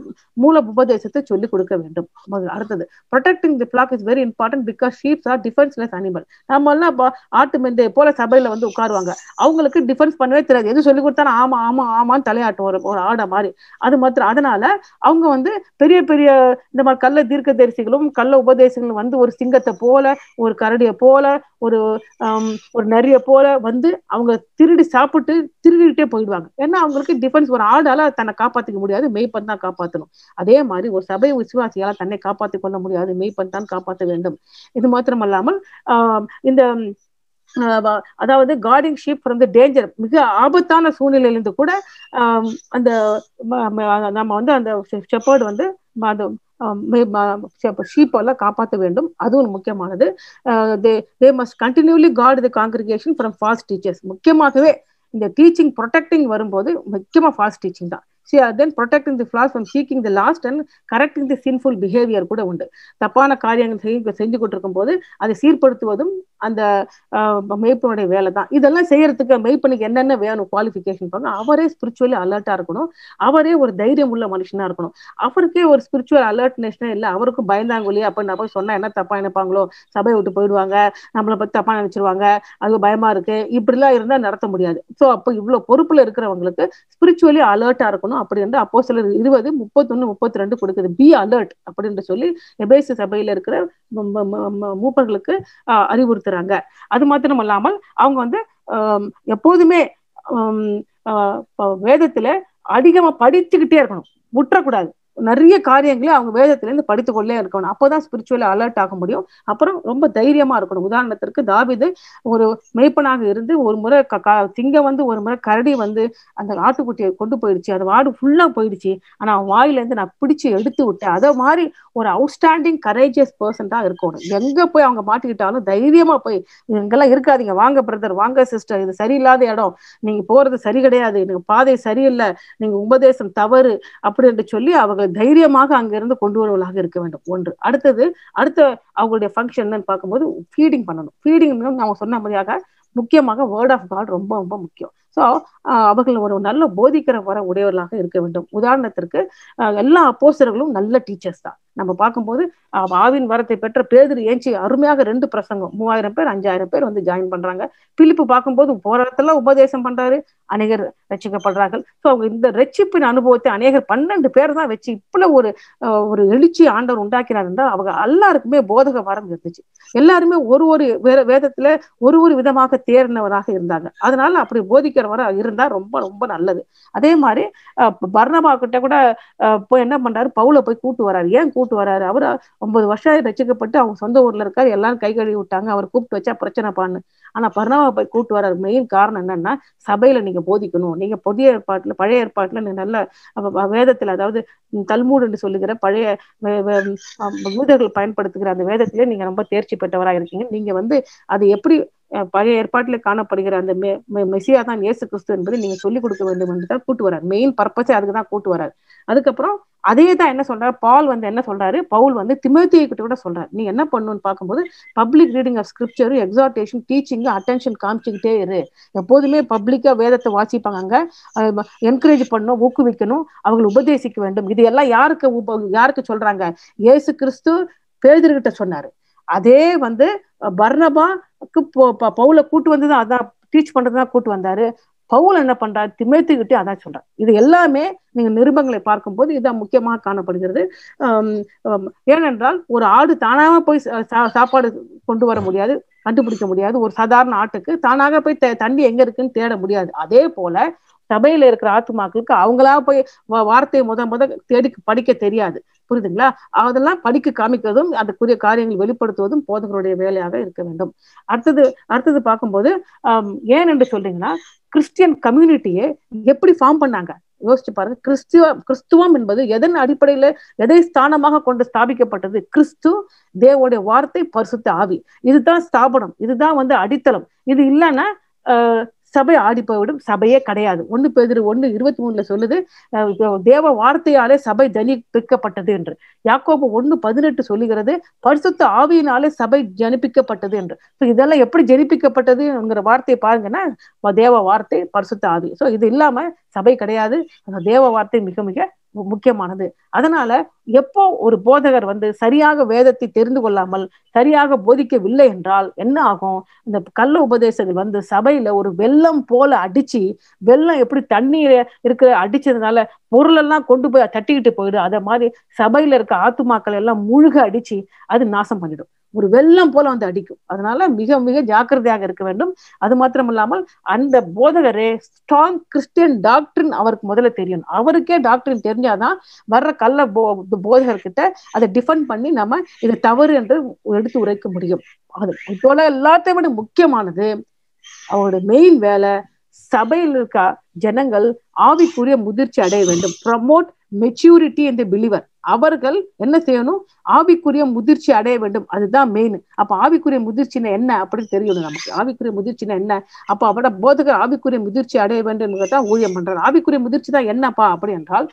மூல உபதேசத்தை சொல்லிக் கொடுக்க வேண்டும் அடுத்தது protecting the flock is very important because sheeps are defenceless animal நம்ம எல்லாம் ஆட்டு மெந்தை போல சபையில வந்து உட்காருவாங்க அவங்களுக்கு டிஃபென்ஸ் பண்ணவே தெரியாது எது சொல்லி கொடுத்தாலும் ஆமா ஆமா ஆமான்னு தலையாட்டும் ஒரு ஒரு ஆடை மாதிரி அது மாத்திரம் அதனால அவங்க வந்து பெரிய பெரிய பெரிய இந்த மாதிரி கள்ள தீர்க்க தரிசிகளும் கள்ள உபதேசங்களும் வந்து ஒரு சிங்கத்தை போல ஒரு கரடியை போல ஒரு ஒரு நரிய போல வந்து அவங்க திருடி சாப்பிட்டு திருடிட்டே போயிடுவாங்க ஏன்னா அவங்களுக்கு டிஃபென்ஸ் ஒரு ஆடால தன்னை காப்பாத்திக்க முடியாது மெய்ப்பன் தான் காப்பாற்றணும் அதே மாதிரி ஒரு சபை விசுவாசியால தன்னை காப்பாத்தி கொள்ள முடியாது மெய்ப்பன் தான் காப்பாற்ற வேண்டும் இது மாத்திரமல்லாமல் இந்த அதாவது கார்டிங் ஷீப் வந்து டேஞ்சர் மிக ஆபத்தான சூழ்நிலையிலிருந்து கூட அந்த நம்ம வந்து அந்த செப்பர்டு வந்து ஷீப்பெல்லாம் காப்பாற்ற வேண்டும் அதுவும் முக்கியமானது they they must continually guard the congregation from false teachers முக்கியமாகவே இந்த டீச்சிங் ப்ரொடெக்டிங் வரும்போது முக்கியமாக ஃபால்ஸ் டீச்சிங் தான் see then protecting the flock from seeking the lost and correcting the sinful behaviour கூட உண்டு தப்பான காரியங்கள் செஞ்சு செஞ்சு கொண்டிருக்கும் போது அதை சீர்படுத்துவதும் அந்த மெய்ப்பனுடைய வேலை தான் இதெல்லாம் செய்யறதுக்கு மெய்ப்பனுக்கு என்னென்ன வேணும் குவாலிபிகேஷன் பாருங்க அவரே ஸ்பிரிச்சுவலி அலர்ட்டா இருக்கணும் அவரே ஒரு தைரியம் உள்ள மனுஷனா இருக்கணும் அவருக்கே ஒரு ஸ்பிரிச்சுவல் அலர்ட்னஸ்னா இல்லை அவருக்கும் பயந்தாங்கொலி அப்ப நான் போய் சொன்னா என்ன தப்பா நினைப்பாங்களோ சபையை விட்டு போயிடுவாங்க நம்மளை பத்தி தப்பா நினைச்சிருவாங்க அது பயமா இருக்கு இப்படிலாம் இருந்தா நடத்த முடியாது ஸோ அப்போ இவ்வளவு பொறுப்புல இருக்கிறவங்களுக்கு ஸ்பிரிச்சுவலி அலர்ட்டா இருக்கணும் இருந்தா அப்போ சிலர் இருபது முப்பத்தொன்னு முப்பத்தி ரெண்டு கொடுக்குது பி அலர்ட் அப்படின்னு சொல்லி எபேசி சபையில இருக்கிற மூப்பர்களுக்கு அறிவுறுத்த நடத்துறாங்க அது மாத்திரம் அல்லாமல் அவங்க வந்து எப்போதுமே வேதத்துல அதிகமா படிச்சுக்கிட்டே இருக்கணும் முற்றக்கூடாது நிறைய காரியங்களை அவங்க வேதத்திலேருந்து படித்துக்கொள்ளே இருக்கணும் அப்போதான் ஸ்பிரிச்சுவலி அலர்ட் ஆக முடியும் அப்புறம் ரொம்ப தைரியமா இருக்கணும் உதாரணத்திற்கு தாவிது ஒரு மெய்ப்பனாக இருந்து ஒரு முறை திங்க வந்து ஒரு முறை கரடி வந்து அந்த ஆட்டுக்குட்டியை கொண்டு போயிடுச்சு அது வாடு ஃபுல்லா போயிடுச்சு ஆனா வாயில இருந்து நான் பிடிச்சு எடுத்து விட்டேன் அதை மாதிரி ஒரு அவுட்ஸ்டாண்டிங் கரேஜியஸ் பர்சன் தான் இருக்கணும் எங்க போய் அவங்க மாட்டிக்கிட்டாலும் தைரியமா போய் இங்கெல்லாம் இருக்காதீங்க வாங்க பிரதர் வாங்க சிஸ்டர் இது சரியில்லாத இடம் நீங்க போறது சரி கிடையாது பாதை சரியில்லை நீங்க உபதேசம் தவறு அப்படின்னு சொல்லி அவங்க தைரியமாக அங்கிருந்து கொண்டு வருவதாக இருக்க வேண்டும் ஒன்று அடுத்தது அடுத்த அவங்களுடைய ஃபங்க்ஷன் பார்க்கும்போது ஃபீடிங் பண்ணணும் ஃபீடிங் நம்ம சொன்ன மாதிரியாக முக்கியமாக வேர்ட் ஆஃப் காட் ரொம்ப ரொம்ப முக்கியம் ஸோ அவர்கள் ஒரு நல்ல போதிக்கிற வர உடையவர்களாக இருக்க வேண்டும் உதாரணத்திற்கு எல்லா அப்போசர்களும் நல்ல டீச்சர்ஸ் தான் நம்ம பார்க்கும்போது ஆவின் வரத்தை பெற்ற பேதர் ஏஞ்சி அருமையாக ரெண்டு பிரசங்கம் மூவாயிரம் பேர் அஞ்சாயிரம் பேர் வந்து ஜாயின் பண்றாங்க பிலிப்பு பார்க்கும்போது போராட்டத்துல உபதேசம் பண்றாரு அநேகர் ரசிக்கப்படுறார்கள் ஸோ அவங்க இந்த ரட்சிப்பின் அனுபவத்தை அநேகர் பன்னெண்டு பேர் தான் வச்சு இப்பல ஒரு ஒரு எழுச்சி ஆண்டவர் உண்டாக்கினார் என்றால் அவங்க எல்லாருக்குமே போதக வரம் இருந்துச்சு எல்லாருமே ஒரு ஒரு வேதத்துல ஒரு ஒரு விதமாக தேர்ந்தவராக இருந்தாங்க அதனால அப்படி போதிக்க சீக்கிரம் இருந்தா ரொம்ப ரொம்ப நல்லது அதே மாதிரி பர்ணபா கிட்ட கூட போய் என்ன பண்றாரு பவுல போய் கூட்டு வராரு ஏன் கூட்டு வராரு அவர் ஒன்பது வருஷம் ரசிக்கப்பட்டு அவங்க சொந்த ஊர்ல இருக்காரு எல்லாரும் கை கழுவி விட்டாங்க அவர் கூப்பிட்டு வச்சா பிரச்சனை பண்ணு ஆனா பர்ணபா போய் கூட்டு வராரு மெயின் காரணம் என்னன்னா சபையில நீங்க போதிக்கணும் நீங்க புதிய ஏற்பாட்டுல பழைய ஏற்பாட்டுல நீங்க நல்ல வேதத்துல அதாவது தல்மூடுன்னு சொல்லுகிற பழைய மனிதர்கள் பயன்படுத்துகிற அந்த வேதத்திலே நீங்க ரொம்ப தேர்ச்சி பெற்றவராக இருக்கீங்க நீங்க வந்து அது எப்படி பழைய ஏற்பாட்டில் காணப்படுகிற அந்த மெசியா தான் இயேசு கிறிஸ்து என்பதை நீங்க சொல்லிக் கொடுக்க வேண்டும் என்று தான் கூட்டு வர்றார் மெயின் பர்பஸே அதுக்கு தான் கூட்டு வர்றாரு அதுக்கப்புறம் அதே தான் என்ன சொல்றாரு பால் வந்து என்ன சொல்றாரு பவுல் வந்து திமுத்தியை கிட்ட கூட சொல்றாரு நீ என்ன பண்ணுன்னு பார்க்கும்போது public reading of scripture exhortation teaching attention காமிச்சுக்கிட்டே இரு எப்போதுமே பப்ளிக்கா வேதத்தை வாசிப்பாங்க என்கரேஜ் பண்ணும் ஊக்குவிக்கணும் அவங்களை உபதேசிக்க வேண்டும் இது எல்லாம் யாருக்கு யாருக்கு சொல்றாங்க இயேசு கிறிஸ்து பேதர்கிட்ட சொன்னாரு அதே வந்து பர்ணபாக்கு பவுல கூட்டு வந்தது அதான் டீச் பண்றதுதான் கூட்டு வந்தாரு பவுல் என்ன பண்றாரு திமேத்துக்கிட்டே அதான் சொல்றாரு இது எல்லாமே நீங்க நிருபங்களை பார்க்கும்போது இதுதான் முக்கியமாக காணப்படுகிறது ஏனென்றால் ஒரு ஆடு தானாக போய் சாப்பாடு கொண்டு வர முடியாது கண்டுபிடிக்க முடியாது ஒரு சாதாரண ஆட்டுக்கு தானாக போய் தண்ணி எங்க இருக்குன்னு தேட முடியாது அதே போல சபையில இருக்கிற ஆத்துமாக்களுக்கு அவங்களா போய் வார்த்தையை முத முத தேடி படிக்க தெரியாது புரியுதுங்களா அதெல்லாம் படிக்க காமிக்கிறதும் அதுக்குரிய காரியங்கள் வெளிப்படுத்துவதும் போதகருடைய வேலையாக இருக்க வேண்டும் அடுத்தது அடுத்தது பார்க்கும்போது ஏன் என்று சொல்றீங்கன்னா கிறிஸ்டியன் கம்யூனிட்டியை எப்படி ஃபார்ம் பண்ணாங்க யோசிச்சு பாருங்க கிறிஸ்துவ கிறிஸ்துவம் என்பது எதன் அடிப்படையில எதை ஸ்தானமாக கொண்டு ஸ்தாபிக்கப்பட்டது கிறிஸ்து தேவோடைய வார்த்தை பரிசுத்த ஆவி இதுதான் ஸ்தாபனம் இதுதான் வந்து அடித்தளம் இது இல்லைன்னா சபை ஆடி போய்விடும் சபையே கிடையாது ஒன்னு பேதிரு ஒன்னு இருபத்தி மூணுல சொல்லுது தேவ வார்த்தையாலே சபை ஜனிப்பிக்கப்பட்டது என்று யாக்கோபு ஒன்னு பதினெட்டு சொல்லுகிறது பரிசுத்த ஆவியினாலே சபை ஜனிப்பிக்கப்பட்டது என்று இதெல்லாம் எப்படி ஜனிப்பிக்கப்பட்டதுங்கிற வார்த்தையை பாருங்கன்னா தேவ வார்த்தை பரிசுத்த ஆவி ஸோ இது இல்லாம சபை கிடையாது அந்த தேவ வார்த்தை மிக மிக முக்கியமானது அதனால எப்போ ஒரு போதகர் வந்து சரியாக வேதத்தை தெரிந்து கொள்ளாமல் சரியாக போதிக்கவில்லை என்றால் என்ன ஆகும் இந்த கள்ள உபதேசங்கள் வந்து சபையில ஒரு வெள்ளம் போல அடிச்சு வெள்ளம் எப்படி தண்ணீர் இருக்கிற அடிச்சதுனால பொருளெல்லாம் கொண்டு போய் தட்டிக்கிட்டு போயிடும் அதை மாதிரி சபையில இருக்க ஆத்துமாக்கள் எல்லாம் முழுக அடிச்சு அது நாசம் பண்ணிடும் ஒரு வெள்ளம் போல வந்து அடிக்கும் அதனால மிக மிக ஜாக்கிரதையாக இருக்க வேண்டும் அது மாத்திரமில்லாமல் அந்த போதகரே ஸ்ட்ராங் கிறிஸ்டியன் டாக்டரின் அவருக்கு முதல்ல தெரியும் அவருக்கே டாக்டரின் தெரிஞ்சாதான் வர்ற கள்ள போ போதகர்கிட்ட அதை டிஃபன் பண்ணி நம்ம இது தவறு என்று எடுத்து உரைக்க முடியும் அது இப்போல எல்லாத்தையும் விட முக்கியமானது அவரோட மெயின் வேலை சபையில் இருக்க ஜனங்கள் ஆவிக்குரிய முதிர்ச்சி அடைய வேண்டும் ப்ரமோட் மெச்சூரிட்டி இந்த பிலிவர் அவர்கள் என்ன செய்யணும் ஆவிக்குரிய முதிர்ச்சி அடைய வேண்டும் அதுதான் மெயின் அப்ப ஆவிக்குரிய முதிர்ச்சினா என்ன அப்படின்னு தெரியணும் நமக்கு ஆவிக்குரிய முதிர்ச்சினா என்ன அப்ப அவட போதகர் ஆவிக்குரிய முதிர்ச்சி அடைய வேண்டும் தான் ஊழியம் பண்றாரு ஆவிக்குரிய முதிர்ச்சி தான் என்னப்பா அப்படி என்றால்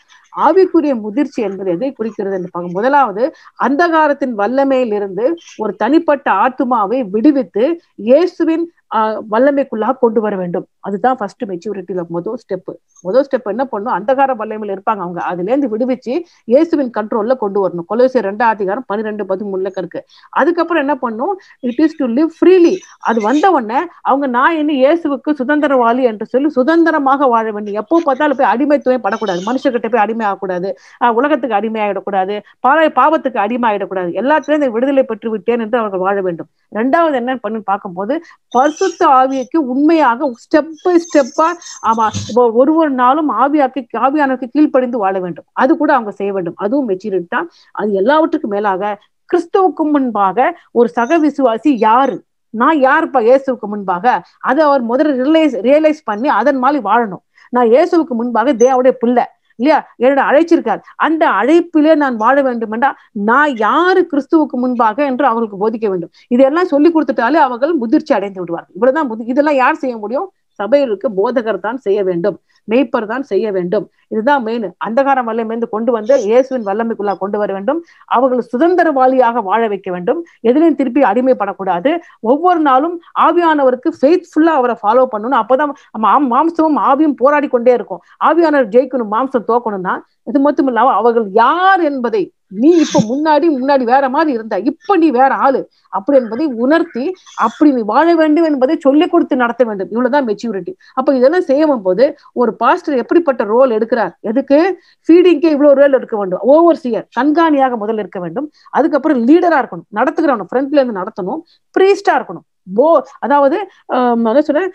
ஆவிக்குரிய முதிர்ச்சி என்பது எதை குறிக்கிறது என்று பார்க்க முதலாவது அந்தகாரத்தின் வல்லமையிலிருந்து ஒரு தனிப்பட்ட ஆத்மாவை விடுவித்து இயேசுவின் வல்லமைக்குள்ளாக கொண்டு வர வேண்டும் அதுதான் ஃபர்ஸ்ட் மெச்சூரிட்டியில முதல் ஸ்டெப் முதல் ஸ்டெப் என்ன பண்ணும் அந்தகார வல்லமையில இருப்பாங்க அவங்க அதுல இருந்து விடுவிச்சு இயேசுவின் கண்ட்ரோல்ல கொண்டு வரணும் கொலோசிய ரெண்டாம் அதிகாரம் பன்னிரெண்டு பதிமூணுல இருக்கு அதுக்கப்புறம் என்ன பண்ணும் it is to live freely அது வந்த உடனே அவங்க நான் என்ன இயேசுவுக்கு சுதந்திரவாளி என்று சொல்லி சுதந்திரமாக வாழ வேண்டும் எப்போ பார்த்தாலும் போய் அடிமைத்துவம் படக்கூடாது மனுஷர்கிட்ட போய் அடிமை ஆகக்கூடாது உலகத்துக்கு அடிமை ஆகிடக்கூடாது பாவ பாவத்துக்கு அடிமை ஆகிடக்கூடாது எல்லாத்துலயும் விடுதலை பெற்று விட்டேன் என்று அவர்கள் வாழ வேண்டும் ரெண்டாவது என்னன்னு பண்ணி பார்க்கும்போது பர்ஸ் பரிசுத்த ஆவியக்கு உண்மையாக ஸ்டெப் பை ஸ்டெப்பா ஆமா ஒரு ஒரு நாளும் ஆவியாக்கு ஆவியானருக்கு கீழ்ப்படிந்து வாழ வேண்டும் அது கூட அவங்க செய்ய வேண்டும் அதுவும் மெச்சூரிட்டி தான் அது எல்லாவற்றுக்கும் மேலாக கிறிஸ்துவுக்கு முன்பாக ஒரு சக விசுவாசி யாரு நான் யாருப்பா இயேசுக்கு முன்பாக அதை அவர் முதல்ல ரியலைஸ் ரியலைஸ் பண்ணி அதன் மாதிரி வாழணும் நான் இயேசுவுக்கு முன்பாக தேவனுடைய பிள்ளை இல்லையா என்னோட அழைச்சிருக்கார் அந்த அழைப்பிலே நான் வாழ வேண்டும் என்றால் நான் யாரு கிறிஸ்துவுக்கு முன்பாக என்று அவர்களுக்கு போதிக்க வேண்டும் இதெல்லாம் சொல்லி கொடுத்துட்டாலே அவர்கள் முதிர்ச்சி அடைந்து விடுவார்கள் இவ்வளவுதான் இதெல்லாம் யார் செய்ய முடியும் சபையிலுக்கு போதகர் தான் செய்ய வேண்டும் மெய்ப்பர் தான் செய்ய வேண்டும் இதுதான் மெயின் அந்தகார இருந்து கொண்டு வந்து இயேசுவின் வல்லமைக்குள்ளா கொண்டு வர வேண்டும் அவர்கள் சுதந்திரவாளியாக வாழ வைக்க வேண்டும் எதிலையும் திருப்பி அடிமைப்படக்கூடாது ஒவ்வொரு நாளும் ஆவியானவருக்கு ஃபெய்த்ஃபுல்லா அவரை ஃபாலோ பண்ணணும் அப்பதான் மாம்சமும் ஆவியும் போராடி கொண்டே இருக்கும் ஆவியானவர் ஜெயிக்கணும் மாம்சம் தோக்கணும்னா இது மட்டும் இல்லாமல் அவர்கள் யார் என்பதை நீ இப்ப முன்னாடி முன்னாடி வேற மாதிரி இருந்த இப்ப நீ வேற ஆளு அப்படி என்பதை உணர்த்தி அப்படி நீ வாழ வேண்டும் என்பதை சொல்லிக் கொடுத்து நடத்த வேண்டும் இவ்வளவுதான் மெச்சூரிட்டி அப்ப இதெல்லாம் செய்யும் போது ஒரு பாஸ்டர் எப்படிப்பட்ட ரோல் எடுக்கிறார் எதுக்கு ஃபீடிங்கே இவ்வளவு ரோல் எடுக்க வேண்டும் ஓவர் சியர் கண்காணியாக முதல் இருக்க வேண்டும் அதுக்கப்புறம் லீடரா இருக்கணும் நடத்துகிறவன் ஃப்ரண்ட்ல இருந்து நடத்தணும் பிரீஸ்டா இருக்கணும் போ அதாவது என்ன சொல்றேன்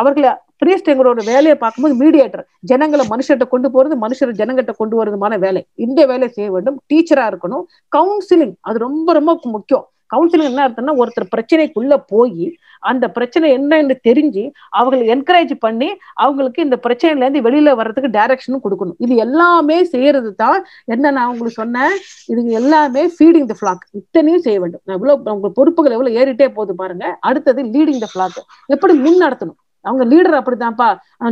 அவர்களை பிரீஸ்ட் எங்களோட வேலையை பார்க்கும்போது மீடியேட்டர் ஜனங்களை மனுஷர்கிட்ட கொண்டு போறது மனுஷர் ஜனங்கிட்ட கொண்டு வருதுமான வேலை இந்த வேலை செய்ய வேண்டும் டீச்சரா இருக்கணும் கவுன்சிலிங் அது ரொம்ப ரொம்ப முக்கியம் கவுன்சிலிங் என்ன அர்த்தம்னா ஒருத்தர் பிரச்சனைக்குள்ள போய் அந்த பிரச்சனை என்னன்னு தெரிஞ்சு அவங்களை என்கரேஜ் பண்ணி அவங்களுக்கு இந்த பிரச்சனையில இருந்து வெளியில வர்றதுக்கு டைரக்ஷனும் கொடுக்கணும் இது எல்லாமே செய்யறது தான் என்ன நான் உங்களுக்கு சொன்னேன் இது எல்லாமே ஃபீடிங் த ஃபிளாக் இத்தனையும் செய்ய வேண்டும் எவ்வளவு உங்க பொறுப்புகள் எவ்வளவு ஏறிட்டே போகுது பாருங்க அடுத்தது லீடிங் த ஃபிளாக் எப்படி முன் நடத்தணும் அவங்க லீடர் அப்படிதான்ப்பா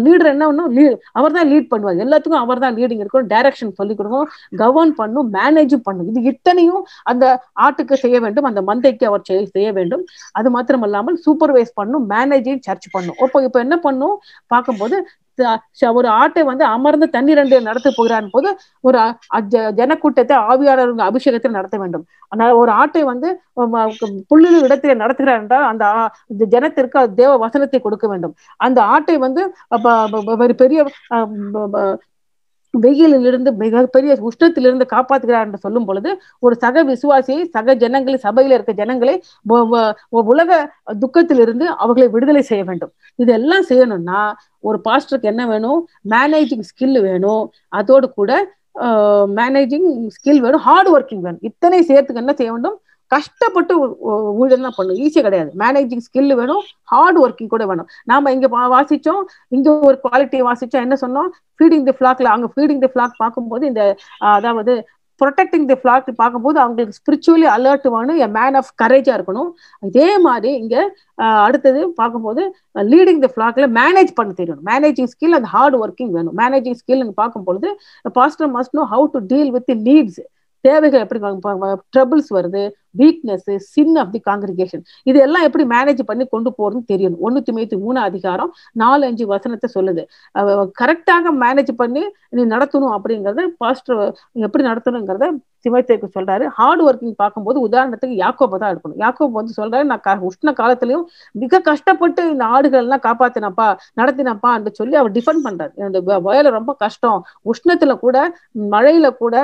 லீடர் என்ன ஒன்றும் அவர் தான் லீட் பண்ணுவார் எல்லாத்துக்கும் அவர் தான் லீடிங் இருக்கணும் டைரக்ஷன் சொல்லிக் கொடுக்கணும் கவர்ன் பண்ணும் மேனேஜும் பண்ணும் இது இத்தனையும் அந்த ஆட்டுக்கு செய்ய வேண்டும் அந்த மந்தைக்கு அவர் செய்ய வேண்டும் அது மாத்திரம் இல்லாமல் சூப்பர்வைஸ் பண்ணும் மேனேஜையும் சர்ச் பண்ணும் அப்போ இப்போ என்ன பண்ணும் பார்க்கும்போது ஒரு ஆட்டை வந்து அமர்ந்து தண்ணீர் ரெண்டு நடத்த போகிறான் போது ஒரு ஜனக்கூட்டத்தை ஆவியாளர் அபிஷேகத்தில் நடத்த வேண்டும் ஆனால் ஒரு ஆட்டை வந்து புள்ளு இடத்திலே நடத்துகிறார் என்றால் அந்த ஜனத்திற்கு தேவ வசனத்தை கொடுக்க வேண்டும் அந்த ஆட்டை வந்து பெரிய வெயிலிலிருந்து மிகப்பெரிய உஷ்ணத்திலிருந்து காப்பாத்துகிறார் என்று சொல்லும் பொழுது ஒரு சக விசுவாசியை சக ஜனங்களை சபையில இருக்க ஜனங்களை உலக துக்கத்திலிருந்து அவர்களை விடுதலை செய்ய வேண்டும் இதெல்லாம் செய்யணும்னா ஒரு பாஸ்டருக்கு என்ன வேணும் மேனேஜிங் ஸ்கில் வேணும் அதோடு கூட மேனேஜிங் ஸ்கில் வேணும் ஹார்ட் ஒர்க்கிங் வேணும் இத்தனை சேர்த்துக்கு என்ன செய்ய வேண்டும் கஷ்டப்பட்டு ஊழல் தான் பண்ணும் ஈஸியாக கிடையாது மேனேஜிங் ஸ்கில் வேணும் ஹார்ட் ஒர்க்கிங் கூட வேணும் நாம இங்க வாசிச்சோம் இங்க ஒரு குவாலிட்டியை வாசிச்சோம் என்ன சொன்னோம் ஃபீடிங் தி ஃபிளாக்ல அங்க ஃபீடிங் தி ஃபிளாக் பார்க்கும்போது இந்த அதாவது ப்ரொடெக்டிங் தி ஃபிளாக் பார்க்கும்போது அவங்களுக்கு ஸ்பிரிச்சுவலி அலர்ட் வேணும் என் மேன் ஆஃப் கரேஜா இருக்கணும் இதே மாதிரி இங்க அடுத்தது பார்க்கும்போது லீடிங் தி ஃபிளாக்ல மேனேஜ் பண்ண தெரியணும் மேனேஜிங் ஸ்கில் அந்த ஹார்ட் ஒர்க்கிங் வேணும் மேனேஜிங் ஸ்கில் பார்க்கும்பொழுது pastor must know how to deal with needs தேவைகள் எப்படி ட்ரபிள்ஸ் வருது weakness sin of the congregation இது எல்லாம் எப்படி மேனேஜ் பண்ணி கொண்டு போறோம்னு தெரியணும் ஒண்ணு மேத்தி மூணு அதிகாரம் நாலு அஞ்சு வசனத்தை சொல்லுது கரெக்டாக மேனேஜ் பண்ணி நீ நடத்தணும் அப்படிங்கறத பாஸ்டர் எப்படி நடத்தணுங்கிறத சிவத்தேக்கு சொல்றாரு ஹார்ட் ஒர்க்கிங் பார்க்கும்போது உதாரணத்துக்கு யாக்கோபை தான் எடுக்கணும் யாக்கோப் வந்து சொல்றாரு நான் உஷ்ண காலத்திலையும் மிக கஷ்டப்பட்டு இந்த ஆடுகள் எல்லாம் காப்பாத்தினப்பா நடத்தினப்பா என்று சொல்லி அவர் டிஃபெண்ட் பண்றாரு என்னோட வயல ரொம்ப கஷ்டம் உஷ்ணத்துல கூட மழையில கூட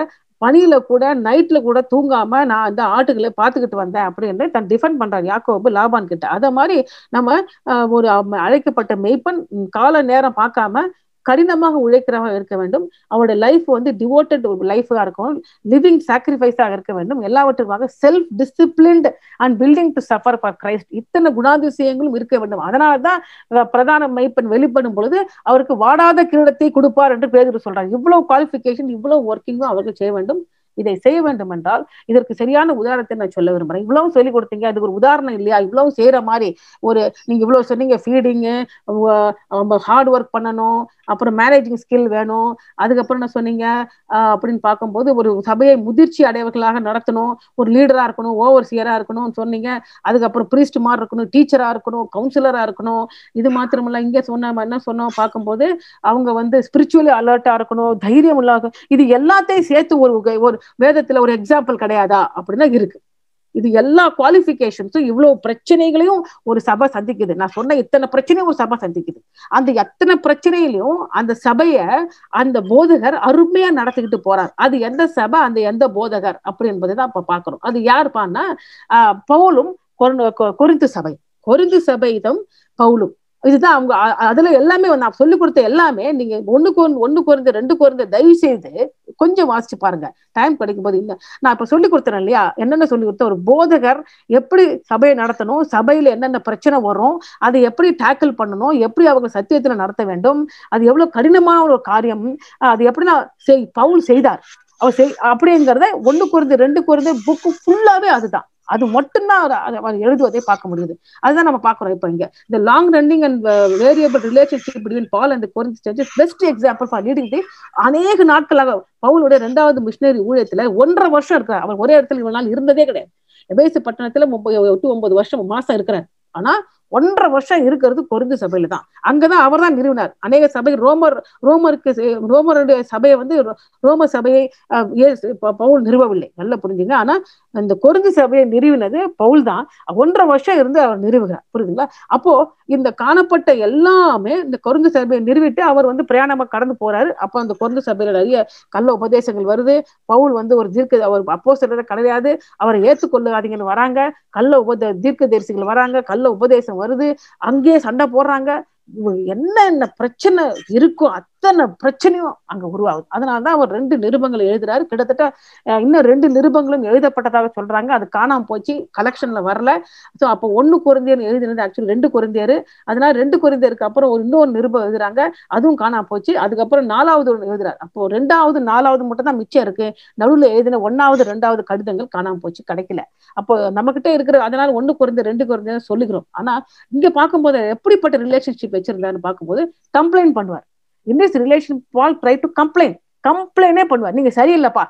பணியில கூட நைட்ல கூட தூங்காம நான் அந்த ஆட்டுகளை பார்த்துக்கிட்டு வந்தேன் அப்படின்னு தன் டிஃபெண்ட் பண்றாரு யாக்கோபு லாபான் கிட்ட அத மாதிரி நம்ம ஒரு அழைக்கப்பட்ட மெய்ப்பன் கால நேரம் பார்க்காம கடினமாக உழைக்கிறவன் இருக்க வேண்டும் அவருடைய லைஃப் வந்து டிவோட்டட் லைஃபாக இருக்கும் லிவிங் சாக்ரிஃபைஸாக இருக்க வேண்டும் எல்லாவற்றுமாக self discipline and building to suffer for Christ இத்தனை குணாதிசயங்களும் இருக்க வேண்டும் அதனால தான் பிரதான மைப்பன் வெளிப்படும் பொழுது அவருக்கு வாடாத கிரீடத்தை கொடுப்பார் என்று பேர் சொல்றாங்க இவ்வளவு குவாலிஃபிகேஷன் இவ்வளவு ஒர்க்கிங்கும் அவர்கள் செய்ய வேண்டும் இதை செய்ய வேண்டும் என்றால் இதற்கு சரியான உதாரணத்தை நான் சொல்ல விரும்புறேன் இவ்வளவு சொல்லிக் கொடுத்தீங்க அதுக்கு ஒரு உதாரணம் இல்லையா இவ்வளவு செய்யற மாதிரி ஒரு நீங்க இவ்வளவு சொன்னீங்க ஃபீடிங்கு ஹார்ட் ஒர்க் பண்ணணும் அப்புறம் மேனேஜிங் ஸ்கில் வேணும் அதுக்கப்புறம் என்ன சொன்னீங்க அப்படின்னு பார்க்கும்போது ஒரு சபையை முதிர்ச்சி அடைவர்களாக நடத்தணும் ஒரு லீடரா இருக்கணும் ஓவர் சியரா இருக்கணும்னு சொன்னீங்க அதுக்கப்புறம் பிரீஸ்ட் மாதிரி இருக்கணும் டீச்சரா இருக்கணும் கவுன்சிலரா இருக்கணும் இது மாத்திரமில்ல இங்க சொன்ன என்ன சொன்னோம் பார்க்கும்போது அவங்க வந்து ஸ்பிரிச்சுவலி அலர்ட்டா இருக்கணும் தைரியம் உள்ள இது எல்லாத்தையும் சேர்த்து ஒரு ஒரு வேதத்துல ஒரு எக்ஸாம்பிள் கிடையாதா அப்படின்னா இருக்கு இது எல்லா குவாலிபிகேஷன்ஸும் இவ்வளவு பிரச்சனைகளையும் ஒரு சபை சந்திக்குது நான் சொன்ன இத்தனை பிரச்சனையும் ஒரு சபை சந்திக்குது அந்த எத்தனை பிரச்சனையிலையும் அந்த சபைய அந்த போதகர் அருமையா நடத்திக்கிட்டு போறார் அது எந்த சபை அந்த எந்த போதகர் அப்படி என்பதைதான் இப்ப பாக்குறோம் அது யாருப்பான்னா பவுலும் குறிந்து சபை கொரிந்து சபைதம் பவுலும் இதுதான் அவங்க அதுல எல்லாமே நான் சொல்லி கொடுத்த எல்லாமே நீங்க ஒண்ணு ஒன்று ஒண்ணு குறைந்து ரெண்டு குறைந்து தயவு செய்து கொஞ்சம் வாசிச்சு பாருங்க டைம் கிடைக்கும் போது இந்த நான் இப்ப சொல்லி கொடுத்தேன் இல்லையா என்னென்ன சொல்லி கொடுத்த ஒரு போதகர் எப்படி சபையை நடத்தணும் சபையில என்னென்ன பிரச்சனை வரும் அதை எப்படி டேக்கிள் பண்ணணும் எப்படி அவங்க சத்தியத்துல நடத்த வேண்டும் அது எவ்வளவு கடினமான ஒரு காரியம் அது எப்படி நான் பவுல் செய்தார் அவர் செய் அப்படிங்கிறத ஒண்ணு குறைந்து ரெண்டு குறைந்து புக்கு ஃபுல்லாவே அதுதான் அது மட்டும்தான் அவர் எழுதுவதை பார்க்க முடியுது அதுதான் நம்ம பாக்குறோம் இப்போ இங்க இந்த long running and variable relationship between Paul and Corinth churches best example for leading the அநேக நாட்களாக பவுலுடைய ரெண்டாவது மிஷினரி ஊழியத்துல ஒன்றரை வருஷம் இருக்கிறார் அவர் ஒரே இடத்துல இவ்வளவு நாள் இருந்ததே கிடையாது எபேசு பட்டணத்துல முப்பது எட்டு ஒன்பது வருஷம் மாசம் இருக்கிறார் ஆனா ஒன்றரை வருஷம் இருக்கிறது கொருந்து சபையில தான் அங்கதான் அவர் தான் நிறுவினார் அநேக சபை ரோமர் ரோமருக்கு ரோமருடைய சபையை வந்து ரோம சபையை பவுல் நிறுவவில்லை நல்லா புரிஞ்சுங்க ஆனா இந்த கொருந்து சபையை நிறுவினது பவுல் தான் ஒன்றரை வருஷம் இருந்து அவர் நிறுவுகிறார் புரியுதுங்களா அப்போ இந்த காணப்பட்ட எல்லாமே இந்த கொருந்து சபையை நிறுவிட்டு அவர் வந்து பிரயாணமா கடந்து போறாரு அப்போ அந்த கொருந்து சபையில நிறைய கள்ள உபதேசங்கள் வருது பவுல் வந்து ஒரு தீர்க்க அவர் அப்போ சிலரை கிடையாது அவரை ஏற்றுக்கொள்ளாதீங்கன்னு வராங்க கள்ள உபத தீர்க்க தரிசிகள் வராங்க கள்ள உபதேசம் வருது அங்கேயே சண்டை போடுறாங்க என்ன என்ன பிரச்சனை இருக்கும் அத்தனை பிரச்சனையும் அங்க உருவாகுது அதனாலதான் அவர் ரெண்டு நிருபங்கள் எழுதுறாரு கிட்டத்தட்ட இன்னும் ரெண்டு நிருபங்களும் எழுதப்பட்டதாக சொல்றாங்க அது காணாம போச்சு கலெக்ஷன்ல வரல ஸோ அப்போ ஒன்னு குறைந்தியர் எழுதினது ஆக்சுவலி ரெண்டு குறைந்தியர் அதனால ரெண்டு குறைந்தியருக்கு அப்புறம் ஒரு இன்னொரு நிருபம் எழுதுறாங்க அதுவும் காணாம போச்சு அதுக்கப்புறம் நாலாவது ஒன்று எழுதுறாரு அப்போ ரெண்டாவது நாலாவது மட்டும் தான் மிச்சம் இருக்கு நடுவில் எழுதின ஒன்னாவது ரெண்டாவது கடிதங்கள் காணாம போச்சு கிடைக்கல அப்போ நம்ம கிட்ட இருக்கிற அதனால ஒன்னு குறைந்த ரெண்டு குறைந்த சொல்லுகிறோம் ஆனா இங்க பார்க்கும்போது எப்படிப்பட்ட ரிலேஷன்ஷிப் வச்சிருந்தாருன்னு பார்க்கும்போது கம்ப்ளைண்ட் பண்ணுவார் in this relation Paul try to complaint கம்ப்ளைண்டே பண்ணுவார் நீங்க சரியில்லைப்பா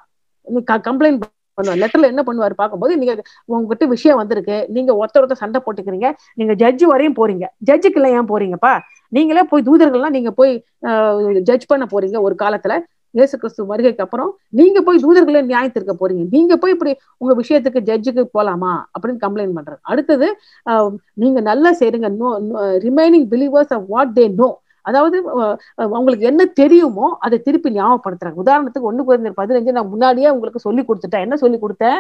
கம்ப்ளைண்ட் பண்ணுவார் லெட்டர்ல என்ன பண்ணுவாரு பார்க்கும்போது நீங்க உங்ககிட்ட விஷயம் வந்திருக்கு நீங்க ஒருத்தர் ஒருத்தர் சண்டை போட்டுக்கிறீங்க நீங்க ஜட்ஜு வரையும் போறீங்க ஜட்ஜுக்கு எல்லாம் ஏன் போறீங்கப்பா நீங்களே போய் தூதர்கள்லாம் நீங்க போய் ஜட்ஜ் பண்ண போறீங்க ஒரு காலத்துல இயேசு கிறிஸ்து வருகைக்கு அப்புறம் நீங்க போய் தூதர்களை நியாயத்திற்க போறீங்க நீங்க போய் இப்படி உங்க விஷயத்துக்கு ஜட்ஜுக்கு போலாமா அப்படின்னு கம்ப்ளைண்ட் பண்றாரு அடுத்தது நீங்க நல்லா நோ ரிமைனிங் believers of what they know அதாவது அவங்களுக்கு என்ன தெரியுமோ அதை திருப்பி ஞாபகப்படுத்துறாங்க உதாரணத்துக்கு ஒண்ணு குறைந்த பதினஞ்சு நான் முன்னாடியே உங்களுக்கு சொல்லி கொடுத்துட்டேன் என்ன சொல்லி கொடுத்தேன்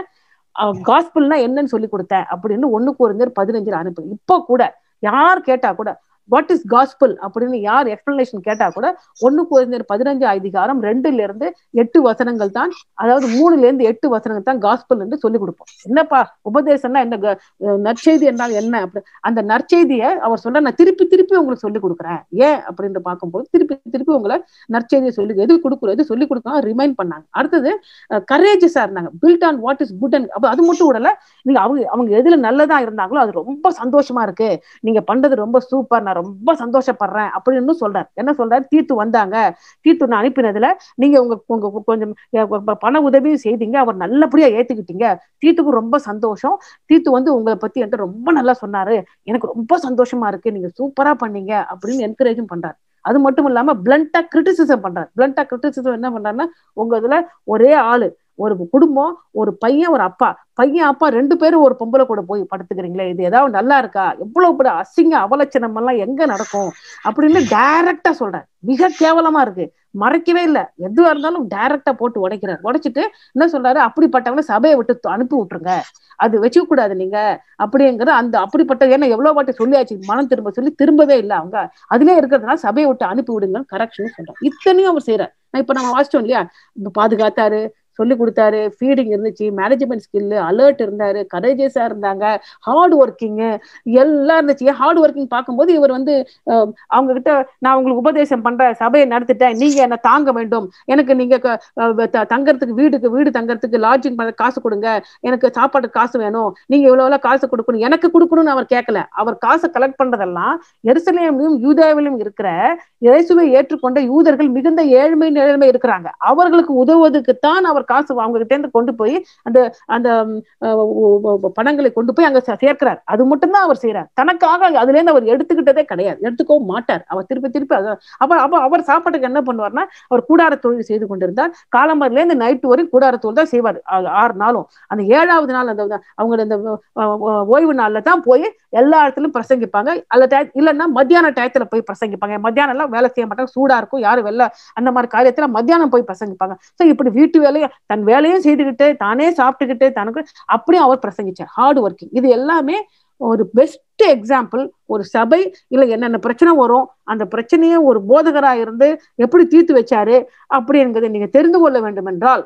காஸ்பிள்னா என்னன்னு சொல்லி கொடுத்தேன் அப்படின்னு ஒண்ணு குறைந்தர் பதினஞ்சு அனுப்பு இப்போ கூட யார் கேட்டா கூட வாட் இஸ் காஸ்பிள் அப்படின்னு யார் எக்ஸ்பிளனேஷன் கேட்டா கூட ஒன்னு குழந்தை பதினஞ்சு அதிகாரம் ரெண்டுல இருந்து எட்டு வசனங்கள் தான் அதாவது மூணுல இருந்து எட்டு வசனங்கள் தான் காஸ்பிள் என்று சொல்லி கொடுப்போம் என்னப்பா உபதேசம்னா என்ன நற்செய்தி என்றால் என்ன அப்படி அந்த நற்செய்தியை அவர் சொல்ற நான் திருப்பி திருப்பி உங்களுக்கு சொல்லி கொடுக்குறேன் ஏன் அப்படின்னு பார்க்கும்போது திருப்பி திருப்பி உங்களை நற்செய்தியை சொல்லி எது கொடுக்குறோம் எது சொல்லி கொடுக்கணும் ரிமைண்ட் பண்ணாங்க அடுத்தது கரேஜஸா இருந்தாங்க build on what is good and அது மட்டும் விடல நீங்க அவங்க அவங்க எதுல நல்லதா இருந்தாங்களோ அது ரொம்ப சந்தோஷமா இருக்கு நீங்க பண்றது ரொம்ப சூப்பர் ரொம்ப சந்தோஷப்படுறேன் அப்படின்னு சொல்றார் என்ன சொல்றாரு தீர்த்து வந்தாங்க தீர்த்து நான் அனுப்பினதுல நீங்க உங்க உங்க கொஞ்சம் பண உதவியும் செய்தீங்க அவர் நல்லபடியா ஏத்துக்கிட்டீங்க தீர்த்துக்கு ரொம்ப சந்தோஷம் தீத்து வந்து உங்களை பத்தி என்கிட்ட ரொம்ப நல்லா சொன்னாரு எனக்கு ரொம்ப சந்தோஷமா இருக்கு நீங்க சூப்பரா பண்ணீங்க அப்படின்னு என்கரேஜும் பண்றாரு அது மட்டும் இல்லாம பிளண்டா கிரிட்டிசிசம் பண்றாரு பிளண்டா கிரிட்டிசிசம் என்ன பண்றாருன்னா உங்க இதுல ஒரே ஆளு ஒரு குடும்பம் ஒரு பையன் ஒரு அப்பா பையன் அப்பா ரெண்டு பேரும் ஒரு பொம்பளை கூட போய் படுத்துக்கிறீங்களே இது ஏதாவது நல்லா இருக்கா எவ்வளவு கூட அசிங்க அவலட்சணம் எல்லாம் எங்க நடக்கும் அப்படின்னு டைரக்டா சொல்றாரு மிக கேவலமா இருக்கு மறைக்கவே இல்லை எதுவா இருந்தாலும் டைரக்டா போட்டு உடைக்கிறார் உடைச்சிட்டு என்ன சொல்றாரு அப்படிப்பட்டவங்க சபையை விட்டு அனுப்பி விட்டுருங்க அது வச்சுக்க கூடாது நீங்க அப்படிங்கிற அந்த அப்படிப்பட்ட ஏன்னா எவ்வளவு வாட்டி சொல்லியாச்சு மனம் திரும்ப சொல்லி திரும்பவே இல்லை அவங்க அதுலயே இருக்கிறதுனால சபையை விட்டு அனுப்பி விடுங்க கரெக்ஷன் சொல்றேன் இத்தனையும் அவர் செய்யறாரு நான் இப்ப நம்ம வாசிச்சோம் இல்லையா பாதுகாத்தாரு சொல்லி கொடுத்தாரு ஃபீடிங் இருந்துச்சு மேனேஜ்மெண்ட் ஸ்கில்லு அலர்ட் இருந்தாரு கரேஜஸா இருந்தாங்க ஹார்ட் ஒர்க்கிங்கு எல்லாம் இருந்துச்சு ஹார்ட் ஒர்க்கிங் பார்க்கும்போது இவர் வந்து அவங்க கிட்ட நான் உங்களுக்கு உபதேசம் பண்ற சபையை நடத்திட்டேன் நீங்க என்ன தாங்க வேண்டும் எனக்கு நீங்க தங்கறதுக்கு வீடுக்கு வீடு தங்கறதுக்கு லாட்ஜிங் பண்ண காசு கொடுங்க எனக்கு சாப்பாட்டுக்கு காசு வேணும் நீங்க இவ்வளவு காசு கொடுக்கணும் எனக்கு கொடுக்கணும்னு அவர் கேட்கல அவர் காசை கலெக்ட் பண்றதெல்லாம் எருசலேமிலும் யூதாவிலும் இருக்கிற இயேசுவை ஏற்றுக்கொண்ட யூதர்கள் மிகுந்த ஏழ்மை நிலைமை இருக்கிறாங்க அவர்களுக்கு உதவுவதுக்கு தான் அவர் காசு அவங்ககிட்ட இருந்து கொண்டு போய் அந்த அந்த பணங்களை கொண்டு போய் அங்க சேர்க்கிறார் அது மட்டும்தான் அவர் செய்யறார் தனக்காக அதுல இருந்து அவர் எடுத்துக்கிட்டதே கிடையாது எடுத்துக்கவும் மாட்டார் அவர் திருப்பி திருப்பி அப்ப அவர் சாப்பாட்டுக்கு என்ன பண்ணுவார்னா அவர் கூடார தொழில் செய்து கொண்டிருந்தார் காலமரில இருந்து நைட்டு வரை கூடார தொழில் தான் செய்வார் ஆறு நாளும் அந்த ஏழாவது நாள் அந்த அவங்க அந்த ஓய்வு நாள்ல தான் போய் எல்லா இடத்துலயும் பிரசங்கிப்பாங்க அல்ல இல்லைன்னா மத்தியான டயத்துல போய் பிரசங்கிப்பாங்க மத்தியானம் எல்லாம் வேலை செய்ய மாட்டாங்க சூடா இருக்கும் யாரும் வெளில அந்த மாதிரி காரியத்துல மத்தியானம் போய் பிரசங்கிப்பாங்க சோ இப்படி வீட்டு வேலையை தன் வேலையும் செய்துக்கிட்டு தானே சாப்பிட்டுக்கிட்டு தனக்கு அப்படியும் அவர் பிரசங்கிச்சார் ஹார்ட் ஒர்க்கிங் இது எல்லாமே ஒரு பெஸ்ட் எக்ஸாம்பிள் ஒரு சபை இல்லை என்னென்ன பிரச்சனை வரும் அந்த பிரச்சனையை ஒரு போதகராக இருந்து எப்படி தீர்த்து வச்சாரு அப்படிங்கிறத நீங்க தெரிந்து கொள்ள வேண்டும் என்றால்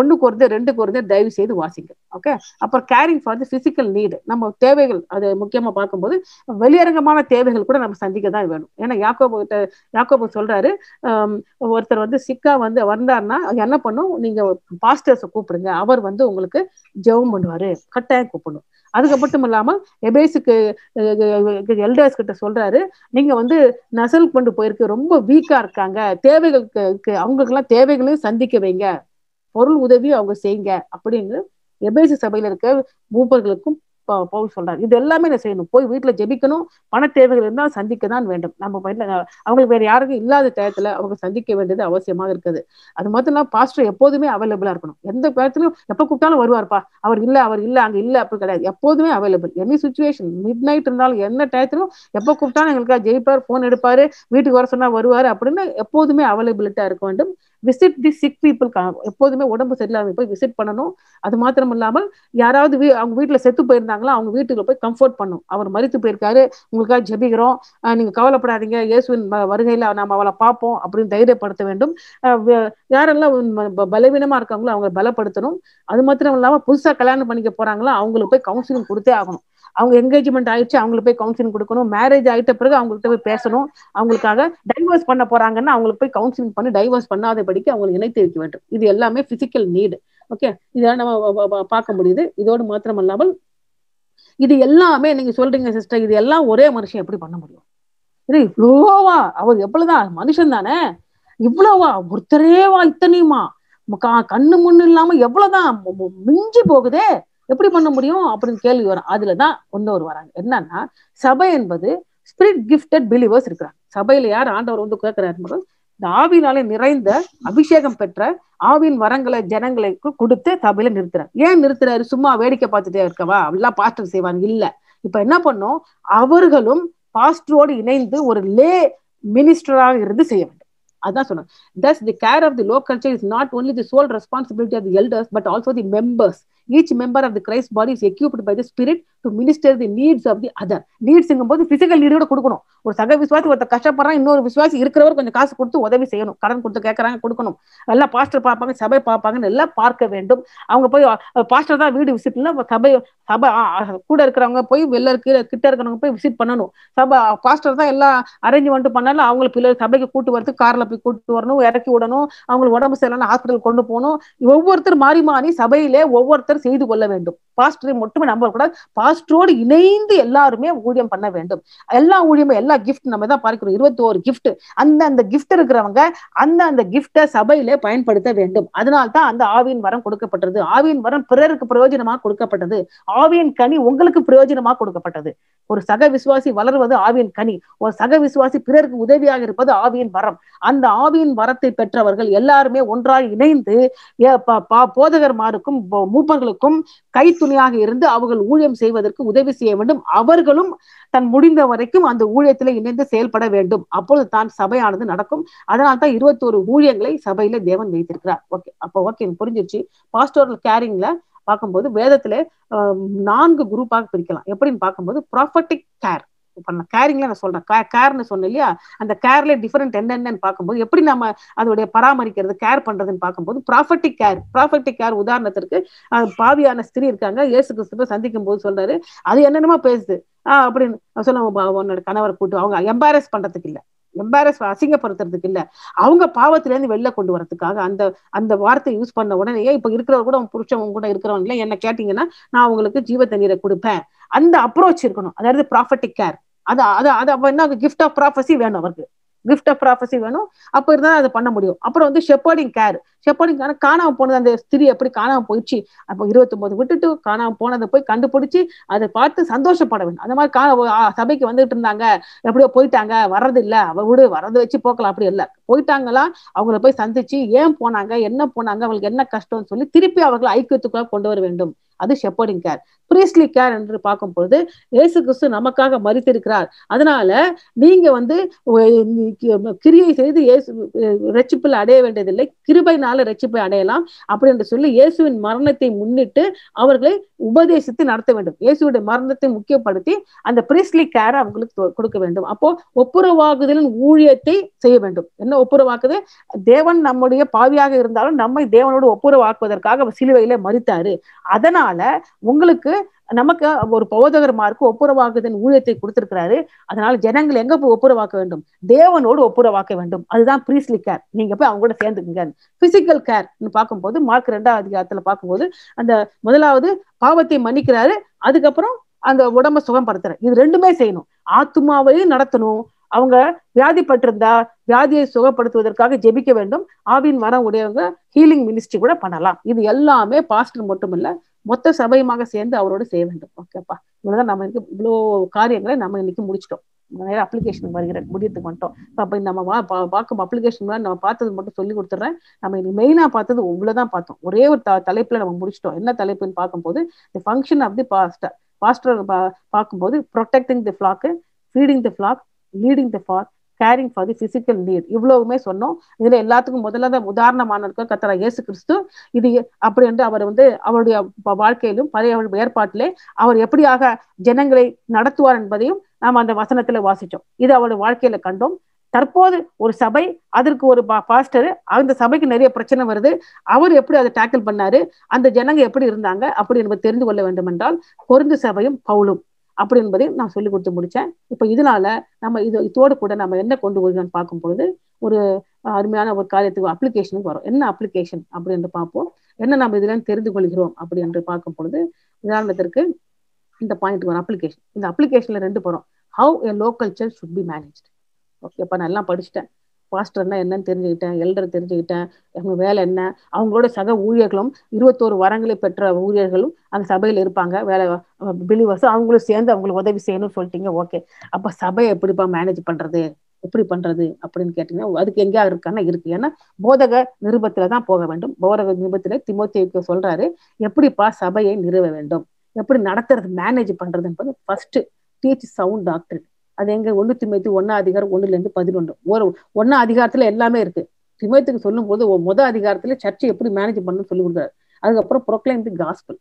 ஒன்று குறைந்த ரெண்டு குறைந்த தயவு செய்து வாசிங்க ஓகே அப்புறம் caring for the physical need நம்ம தேவைகள் அது முக்கியமா பார்க்கும்போது வெளியரங்கமான தேவைகள் கூட நம்ம சந்திக்க தான் வேணும் ஏன்னா யாக்கோபிட்ட கிட்ட யாக்கோபு சொல்றாரு um, ஒருத்தர் வந்து சிக்கா வந்து வந்தார்னா என்ன பண்ணும் நீங்க பாஸ்டர்ஸை கூப்பிடுங்க அவர் வந்து உங்களுக்கு ஜெபம் பண்ணுவாரு கட்டாயம் கூப்பிடணும் அதுக்கு மட்டும் இல்லாம எபேஸுக்கு எல்டர்ஸ் கிட்ட சொல்றாரு நீங்க வந்து நசல் கொண்டு போயிருக்கு ரொம்ப வீக்கா இருக்காங்க தேவைகளுக்கு அவங்களுக்கெல்லாம் தேவைகளையும் சந்திக்க வைங்க பொருள் உதவி அவங்க செய்யுங்க அப்படின்னு எபேசி சபையில இருக்க மூப்பர்களுக்கும் பவுல் சொல்றாரு இது எல்லாமே நான் செய்யணும் போய் வீட்டுல ஜெபிக்கணும் பண தேவைகள் இருந்தால் சந்திக்க தான் வேண்டும் நம்ம அவங்களுக்கு வேற யாருக்கும் இல்லாத டயத்துல அவங்க சந்திக்க வேண்டியது அவசியமாக இருக்குது அது மட்டும் இல்லாம பாஸ்டர் எப்போதுமே அவைலபிளா இருக்கணும் எந்த நேரத்திலும் எப்ப கூப்பிட்டாலும் வருவார்ப்பா அவர் இல்ல அவர் இல்ல அங்க இல்ல அப்படி கிடையாது எப்போதுமே available any situation midnight இருந்தாலும் என்ன டயத்திலும் எப்ப கூப்பிட்டாலும் எங்களுக்கா ஜெயிப்பார் போன் எடுப்பாரு வீட்டுக்கு வர சொன்னா வருவாரு அப்படின்னு எப்போதுமே அவைலபிலிட்டா இருக்க வேண்டும் விசிட் தி சிக் பீப்புள் எப்போதுமே உடம்பு சரியில்லாம போய் விசிட் பண்ணணும் அது மாத்திரம் இல்லாமல் யாராவது அவங்க வீட்டுல செத்து போயிருந்தாங்களா அவங்க வீட்டுக்கு போய் கம்ஃபர்ட் பண்ணும் அவர் மறித்து போயிருக்காரு உங்களுக்காக ஜெபிக்கிறோம் நீங்க கவலைப்படாதீங்க இயேசுவின் வருகையில நாம அவளை பார்ப்போம் அப்படின்னு தைரியப்படுத்த வேண்டும் யாரெல்லாம் பலவீனமா இருக்காங்களோ அவங்க பலப்படுத்தணும் அது மாத்திரம் இல்லாம புதுசா கல்யாணம் பண்ணிக்க போறாங்களோ அவங்களுக்கு போய் கவுன்சிலிங் கொடுத்தே ஆகணும் அவங்க என்கேஜ்மெண்ட் ஆயிடுச்சு அவங்களுக்கு போய் கவுன்சிலிங் கொடுக்கணும் மேரேஜ் ஆயிட்ட பிறகு அவங்கள்ட்ட போய் பேசணும் அவங்களுக்காக டைவர்ஸ் பண்ண போறாங்கன்னா அவங்களுக்கு போய் கவுன்சிலிங் பண்ணி டைவர்ஸ் பண்ணாதபடிக்கு அவங்களை இணைத்து வைக்க வேண்டும் இது எல்லாமே பிசிக்கல் நீடு ஓகே இதெல்லாம் நம்ம பார்க்க முடியுது இதோடு மாத்திரம் அல்லாமல் இது எல்லாமே நீங்க சொல்றீங்க சிஸ்டர் இது எல்லாம் ஒரே மனுஷன் எப்படி பண்ண முடியும் இது இவ்வளோவா அவர் எவ்வளவுதான் மனுஷன் தானே இவ்வளவா ஒருத்தரேவா இத்தனையுமா கண்ணு முன்னு இல்லாம எவ்வளவுதான் மிஞ்சி போகுதே எப்படி பண்ண முடியும் அப்படின்னு கேள்வி வரும் அதுலதான் இன்னொரு வராங்க என்னன்னா சபை என்பது ஸ்பிரிட் கிஃப்டட் பிலீவர்ஸ் இருக்கிறாங்க சபையில யார் ஆண்டவர் வந்து கேட்கிறாரு இந்த ஆவினாலே நிறைந்த அபிஷேகம் பெற்ற ஆவின் வரங்களை ஜனங்களுக்கு கொடுத்து சபையில நிறுத்துறாரு ஏன் நிறுத்துறாரு சும்மா வேடிக்கை பார்த்துட்டே இருக்கவா அப்படிலாம் பாஸ்டர் செய்வாங்க இல்ல இப்ப என்ன பண்ணும் அவர்களும் பாஸ்டரோடு இணைந்து ஒரு லே மினிஸ்டராக இருந்து செய்ய வேண்டும் அதான் சொன்னாங்க thus the care of the local is not only the sole responsibility of the elders but also the members Each member of the Christ body is equipped by the Spirit to minister the needs of the other நீட்ஸ்ங்கும் போது பிசிக்கல் நீடு கூட கொடுக்கணும் ஒரு சக விசுவாசி ஒருத்தர் கஷ்டப்படுறான் இன்னொரு விசுவாசி இருக்கிறவர் கொஞ்சம் காசு கொடுத்து உதவி செய்யணும் கடன் கொடுத்து கேட்கறாங்க கொடுக்கணும் எல்லாம் பாஸ்டர் பார்ப்பாங்க சபை பார்ப்பாங்கன்னு எல்லாம் பார்க்க வேண்டும் அவங்க போய் பாஸ்டர் தான் வீடு விசிட்ல சபை சபை கூட இருக்கிறவங்க போய் வெளில கிட்ட இருக்கிறவங்க போய் விசிட் பண்ணணும் சபை பாஸ்டர் தான் எல்லாம் அரேஞ்ச்மெண்ட் பண்ணாலும் அவங்க பிள்ளை சபைக்கு கூட்டு வரது கார்ல போய் கூட்டு வரணும் இறக்கி விடணும் அவங்களுக்கு உடம்பு சரியான ஹாஸ்பிட்டல் கொண்டு போகணும் ஒவ்வொருத்தர் மாறி மாறி சபையிலே ஒவ்வொருத்தர் செய்து கொள்ள வேண்டும் பாஸ்டரை மட்டுமே நம்ப கூடாது ட்ரஸ்டோடு இணைந்து எல்லாருமே ஊழியம் பண்ண வேண்டும் எல்லா ஊழியமும் எல்லா கிஃப்ட் நம்ம தான் பார்க்கிறோம் ஒரு கிஃப்ட் அந்த அந்த கிஃப்ட் இருக்கிறவங்க அந்த அந்த கிஃப்டை சபையில பயன்படுத்த வேண்டும் அதனால தான் அந்த ஆவியின் வரம் கொடுக்கப்பட்டது ஆவியின் வரம் பிறருக்கு பிரயோஜனமாக கொடுக்கப்பட்டது ஆவியின் கனி உங்களுக்கு பிரயோஜனமாக கொடுக்கப்பட்டது ஒரு சக விசுவாசி வளர்வது ஆவியின் கனி ஒரு சக விசுவாசி பிறருக்கு உதவியாக இருப்பது ஆவியின் வரம் அந்த ஆவியின் வரத்தை பெற்றவர்கள் எல்லாருமே ஒன்றாக இணைந்து போதகர்மாருக்கும் மூப்பர்களுக்கும் கைத்துணையாக இருந்து அவர்கள் ஊழியம் செய்வதற்கு உதவி செய்ய வேண்டும் அவர்களும் தன் முடிந்த வரைக்கும் அந்த ஊழியத்தில் இணைந்து செயல்பட வேண்டும் அப்பொழுது தான் சபையானது நடக்கும் அதனால் தான் இருபத்தோரு ஊழியங்களை சபையில தேவன் வைத்திருக்கிறார் ஓகே அப்போ ஓகே புரிஞ்சிருச்சு பாஸ்டோரல் கேரிங்ல பார்க்கும்போது வேதத்துல நான்கு குரூப்பாக பிரிக்கலாம் எப்படின்னு பார்க்கும்போது ப்ராஃபட்டிக் கேர் பண்ணலாம் கேரிங்ல நான் சொல்றேன் கேர்னு சொன்னேன் இல்லையா அந்த கேர்ல டிஃபரெண்ட் என்னென்னு பார்க்கும்போது எப்படி நம்ம அதோடைய பராமரிக்கிறது கேர் பண்றதுன்னு பார்க்கும்போது ப்ராஃபர்ட்டி கேர் ப்ராஃபர்ட்டி கேர் உதாரணத்திற்கு பாவியான ஸ்திரீ இருக்காங்க இயேசு கிறிஸ்துவ சந்திக்கும் போது சொல்றாரு அது என்னென்னமா பேசுது ஆஹ் அப்படின்னு சொல்ல உன்னோட கணவரை கூட்டு அவங்க எம்பாரஸ் பண்றதுக்கு இல்லை எம்பாரஸ் அசிங்கப்படுத்துறதுக்கு இல்ல அவங்க பாவத்துல இருந்து வெளில கொண்டு வரதுக்காக அந்த அந்த வார்த்தை யூஸ் பண்ண உடனே இப்ப இருக்கிறவங்க கூட புருஷன் கூட இருக்கிறவங்கள என்ன கேட்டீங்கன்னா நான் அவங்களுக்கு ஜீவ தண்ணீரை கொடுப்பேன் அந்த அப்ரோச் இருக்கணும் அதாவது ப்ராஃபர்ட்டி கேர் அது அது அது அப்ப என்ன கிஃப்ட் ஆஃப் ப்ராஃபஸி வேணும் அவருக்கு கிஃப்ட் ஆஃப் ப்ராஃபஸி வேணும் அப்ப இருந்தாலும் அதை பண்ண முடியும் அப்புறம் வந்து ஷெப்பர்டிங் கேர் ஷெப்பர்டிங் கேர் காணாம போனது அந்த ஸ்திரி எப்படி காணாம போயிடுச்சு அப்போ இருபத்தொன்பது விட்டுட்டு காணாம போனதை போய் கண்டுபிடிச்சு அதை பார்த்து சந்தோஷப்பட வேண்டும் அந்த மாதிரி காண சபைக்கு வந்துட்டு இருந்தாங்க எப்படியோ போயிட்டாங்க வர்றது இல்ல அவ விடு வர்றது வச்சு போக்கலாம் அப்படி இல்லை போயிட்டாங்களா அவங்கள போய் சந்திச்சு ஏன் போனாங்க என்ன போனாங்க அவங்களுக்கு என்ன கஷ்டம்னு சொல்லி திருப்பி அவர்களை ஐக்கியத்துக்குள்ள கொண்டு வர வேண்டும் அது ஷெப்பர்டிங் கேர் பிரீஸ்ட்லி கேர் என்று பார்க்கும் பொழுது ஏசு கிறிஸ்து நமக்காக மறித்திருக்கிறார் அதனால நீங்க வந்து கிரியை செய்து ரட்சிப்பில் அடைய வேண்டியதில்லை கிருபைனால ரட்சிப்பை அடையலாம் அப்படி என்று சொல்லி இயேசுவின் மரணத்தை முன்னிட்டு அவர்களை உபதேசித்து நடத்த வேண்டும் இயேசுடைய மரணத்தை முக்கியப்படுத்தி அந்த பிரீஸ்ட்லி கேர் அவங்களுக்கு கொடுக்க வேண்டும் அப்போ ஒப்புரவாகுதலின் ஊழியத்தை செய்ய வேண்டும் என்ன ஒப்புரவாக்குது தேவன் நம்முடைய பாவியாக இருந்தாலும் நம்மை தேவனோடு ஒப்புரவாக்குவதற்காக சிலுவையில மறித்தாரு அதனால் அதனால உங்களுக்கு நமக்கு ஒரு போதகர் இருக்கு ஒப்புரவாக்குதன் ஊழியத்தை கொடுத்திருக்கிறாரு அதனால ஜனங்கள் எங்க போய் ஒப்புரவாக்க வேண்டும் தேவனோடு ஒப்புரவாக்க வேண்டும் அதுதான் பிரீஸ்லி கேர் நீங்க போய் அவங்க கூட சேர்ந்துக்குங்க பிசிக்கல் கேர்னு பார்க்கும்போது மார்க் ரெண்டாவது அதிகாரத்துல பார்க்கும்போது அந்த முதலாவது பாவத்தை மன்னிக்கிறாரு அதுக்கப்புறம் அந்த உடம்ப சுகம் படுத்துற இது ரெண்டுமே செய்யணும் ஆத்மாவையும் நடத்தணும் அவங்க வியாதிப்பட்டிருந்தா வியாதியை சுகப்படுத்துவதற்காக ஜெபிக்க வேண்டும் ஆவின் வர உடையவங்க ஹீலிங் மினிஸ்ட்ரி கூட பண்ணலாம் இது எல்லாமே பாஸ்டர் மட்டுமில்ல மொத்த சபையுமாக சேர்ந்து அவரோடு செய்ய வேண்டும் ஓகேப்பா இவ்வளவுதான் நம்ம இவ்வளோ காரியங்களை நம்ம இன்னைக்கு முடிச்சிட்டோம் நிறைய அப்ளிகேஷன் வருகிறேன் முடியத்துக்கு மட்டும் அப்போ நம்ம வா பார்க்கும் அப்ளிகேஷன் நம்ம பார்த்தது மட்டும் சொல்லி கொடுத்துட்றேன் நம்ம இனி மெயினாக பார்த்தது இவ்வளோதான் பார்த்தோம் ஒரே ஒரு த தலைப்பில் நம்ம முடிச்சிட்டோம் என்ன தலைப்புன்னு பார்க்கும்போது the function of the pastor pastor பார்க்கும்போது ப்ரொடெக்டிங் தி ஃப்ளாக்கு feeding the flock leading the flock caring for the physical need இவ்வளவுமே சொன்னோம் இதுல எல்லாத்துக்கும் முதல்ல தான் உதாரணமான இருக்க கத்தரா இயேசு கிறிஸ்து இது அப்படி என்று அவர் வந்து அவருடைய வாழ்க்கையிலும் பழைய ஏற்பாட்டிலே அவர் எப்படியாக ஜனங்களை நடத்துவார் என்பதையும் நாம் அந்த வசனத்துல வாசிச்சோம் இது அவருடைய வாழ்க்கையில கண்டோம் தற்போது ஒரு சபை அதற்கு ஒரு பாஸ்டர் அந்த சபைக்கு நிறைய பிரச்சனை வருது அவர் எப்படி அதை டேக்கிள் பண்ணாரு அந்த ஜனங்க எப்படி இருந்தாங்க அப்படி என்பது தெரிந்து கொள்ள வேண்டும் என்றால் பொருந்து சபையும் பவுலும் அப்படி என்பதை நான் சொல்லி கொடுத்து முடிச்சேன் இப்போ இதனால நம்ம இது இதோடு கூட நம்ம என்ன கொண்டு பார்க்கும் பார்க்கும்பொழுது ஒரு அருமையான ஒரு காரியத்துக்கு அப்ளிகேஷனுக்கு வரும் என்ன அப்ளிகேஷன் அப்படி என்று பார்ப்போம் என்ன நம்ம இதுல தெரிந்து கொள்கிறோம் அப்படி என்று பார்க்கும் பொழுது உதாரணத்திற்கு இந்த பாயிண்ட் வரும் அப்ளிகேஷன் இந்த அப்ளிகேஷன்ல ரெண்டு போறோம் how a local church should be manage okay நான் எல்லாம் படிச்சுட்டேன் பாஸ்டர்னா என்னன்னு தெரிஞ்சுக்கிட்டேன் எல்டர் தெரிஞ்சுக்கிட்டேன் அவங்க வேலை என்ன அவங்களோட சக ஊழியர்களும் இருபத்தோரு வரங்களை பெற்ற ஊழியர்களும் அந்த சபையில் இருப்பாங்க வேலை பிலிவர்ஸ் அவங்களும் சேர்ந்து அவங்களுக்கு உதவி செய்யணும்னு சொல்லிட்டீங்க ஓகே அப்போ சபையை எப்படிப்பா மேனேஜ் பண்ணுறது எப்படி பண்றது அப்படின்னு கேட்டீங்கன்னா அதுக்கு எங்கேயா இருக்கான்னா இருக்கு ஏன்னா போதக நிருபத்துல தான் போக வேண்டும் போதக நிருபத்துல திமுத்திக்கு சொல்றாரு எப்படிப்பா சபையை நிறுவ வேண்டும் எப்படி நடத்துறது மேனேஜ் பண்றதுன்றது ஃபர்ஸ்ட் டீச் சவுண்ட் டாக்டர் அது எங்க ஒண்ணு திமைத்து ஒன்னா அதிகாரம் ஒண்ணுல இருந்து பதினொன்று ஒரு ஒன்னா அதிகாரத்துல எல்லாமே இருக்கு திமுத்துக்கு சொல்லும் போது மொதல் அதிகாரத்துல சர்ச்சை எப்படி மேனேஜ் பண்ணணும்னு சொல்லி கொடுக்குறாரு அதுக்கப்புறம் ப்ரொக்ளைம் தி காஸ்பிள்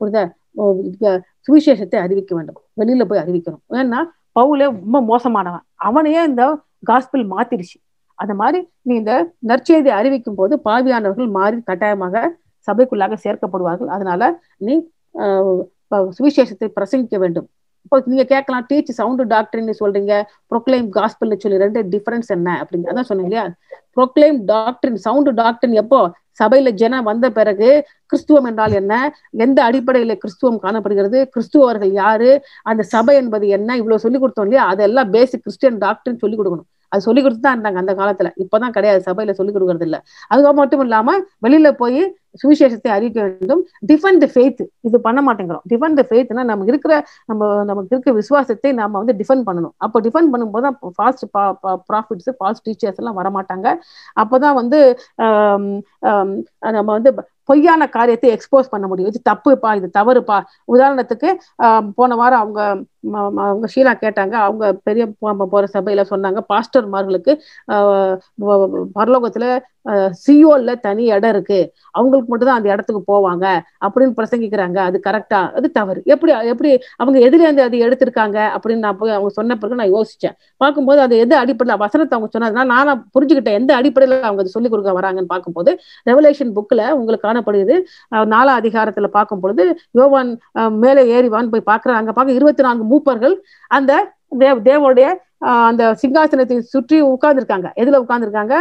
புரியுதா சுவிசேஷத்தை அறிவிக்க வேண்டும் வெளியில போய் அறிவிக்கணும் ஏன்னா பவுல ரொம்ப மோசமானவன் அவனையே இந்த காஸ்பிள் மாத்திருச்சு அந்த மாதிரி நீ இந்த நற்செய்தி அறிவிக்கும் போது பாவியானவர்கள் மாறி கட்டாயமாக சபைக்குள்ளாக சேர்க்கப்படுவார்கள் அதனால நீ சுவிசேஷத்தை பிரசங்கிக்க வேண்டும் இப்போ நீங்க கேட்கலாம் டீச் சவுண்ட் டாக்டர்னு சொல்றீங்க ப்ரொக்ளைம் காஸ்பிள் சொல்லி ரெண்டு டிஃபரன்ஸ் என்ன அப்படின்னு அதான் இல்லையா ப்ரொக்ளைம் டாக்டர் சவுண்ட் டாக்டர் எப்போ சபையில ஜன வந்த பிறகு கிறிஸ்துவம் என்றால் என்ன எந்த அடிப்படையில கிறிஸ்துவம் காணப்படுகிறது கிறிஸ்துவர்கள் யாரு அந்த சபை என்பது என்ன இவ்வளவு சொல்லி கொடுத்தோம் இல்லையா அதெல்லாம் பேசிக் கிறிஸ்டியன் டாக்டர்னு சொல்லி கொடுக்கணும் அது சொல்லி கொடுத்து தான் இருந்தாங்க அந்த காலத்துல இப்பதான் கிடையாது சபையில சொல்லி கொடுக்கறது இல்ல அதுக்காக மட்டும் இல்லாம வெளியில போய் சுவிசேஷத்தை அறிவிக்க வேண்டும் டிஃபன் தி ஃபேத் இது பண்ண மாட்டேங்கிறோம் டிஃபன் தி ஃபேத்னா நமக்கு இருக்கிற நம்ம நமக்கு இருக்கிற விசுவாசத்தை நாம வந்து டிஃபன் பண்ணணும் அப்போ டிஃபன் பண்ணும்போது தான் ஃபாஸ்ட் ப்ராஃபிட்ஸ் ஃபாஸ்ட் டீச்சர்ஸ் எல்லாம் வரமாட்டாங்க அப்போதான் வந்து நம்ம வந்து பொய்யான காரியத்தை எக்ஸ்போஸ் பண்ண முடியும் இது தப்புப்பா இது தவறுப்பா உதாரணத்துக்கு போன வாரம் அவங்க அவங்க ஷீலா கேட்டாங்க அவங்க பெரிய போற சபையில சொன்னாங்க பாஸ்டர்மார்களுக்கு பரலோகத்துல சியோல்ல தனி இடம் இருக்கு அவங்களுக்கு மக்களுக்கு மட்டும் தான் அந்த இடத்துக்கு போவாங்க அப்படின்னு பிரசங்கிக்கிறாங்க அது கரெக்டா அது தவறு எப்படி எப்படி அவங்க இருந்து அது எடுத்திருக்காங்க அப்படின்னு நான் போய் அவங்க சொன்ன பிறகு நான் யோசிச்சேன் பார்க்கும்போது அது எது அடிப்படையில் வசனத்தை அவங்க சொன்னதுனால நான் புரிஞ்சுக்கிட்டேன் எந்த அடிப்படையில் அவங்க சொல்லிக் கொடுக்க வராங்கன்னு பார்க்கும்போது ரெவலேஷன் புக்ல உங்களுக்கு காணப்படுகிறது நாலா அதிகாரத்துல பார்க்கும் பொழுது யோவான் மேலே ஏறிவான் போய் பார்க்கறாங்க அங்க பார்க்க இருபத்தி நான்கு மூப்பர்கள் அந்த தேவ தேவோடைய அந்த சிங்காசனத்தை சுற்றி உட்கார்ந்துருக்காங்க எதுல உட்கார்ந்துருக்காங்க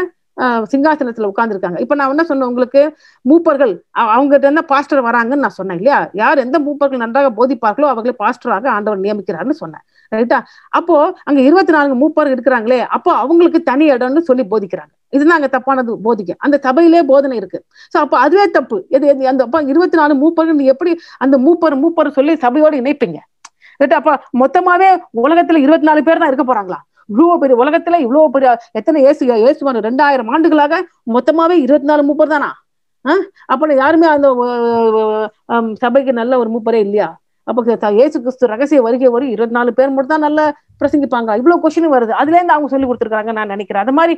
சிங்காசனத்துல உட்கார்ந்துருக்காங்க இப்ப நான் என்ன சொன்னேன் உங்களுக்கு மூப்பர்கள் அவங்க என்ன பாஸ்டர் வராங்கன்னு நான் சொன்னேன் இல்லையா யார் எந்த மூப்பர்கள் நன்றாக போதிப்பார்களோ அவர்களை பாஸ்டராக ஆண்டவர் நியமிக்கிறாருன்னு சொன்னேன் ரைட்டா அப்போ அங்க இருபத்தி நான்கு மூப்பர் இருக்கிறாங்களே அப்போ அவங்களுக்கு தனி இடம்னு சொல்லி போதிக்கிறாங்க இதுதான் அங்க தப்பானது போதிக்கும் அந்த சபையிலே போதனை இருக்கு சோ அப்ப அதுவே தப்பு எது அந்த அப்ப இருபத்தி நாலு மூப்பர்கள் நீ எப்படி அந்த மூப்பர் மூப்பர் சொல்லி சபையோட இணைப்பீங்க ரைட்டா அப்ப மொத்தமாவே உலகத்துல இருபத்தி நாலு பேர் தான் இருக்க போறாங்களா இவ்வளவு பெரிய உலகத்துல இவ்வளவு பெரிய எத்தனை ஏசு ஏசுவான் ரெண்டாயிரம் ஆண்டுகளாக மொத்தமாவே இருபத்தி நாலு மூப்பர் தானா ஆஹ் அப்ப யாருமே அந்த சபைக்கு நல்ல ஒரு மூப்பரே இல்லையா அப்ப ஏசு கிறிஸ்து ரகசிய வருகை வரும் இருபத்தி நாலு பேர் மட்டும் தான் நல்லா பிரசங்கிப்பாங்க இவ்வளவு கொஸ்டின் வருது அதுல இருந்து அவங்க சொல்லி கொடுத்துருக்காங்க நான் நினைக்கிறேன் அது மாதிரி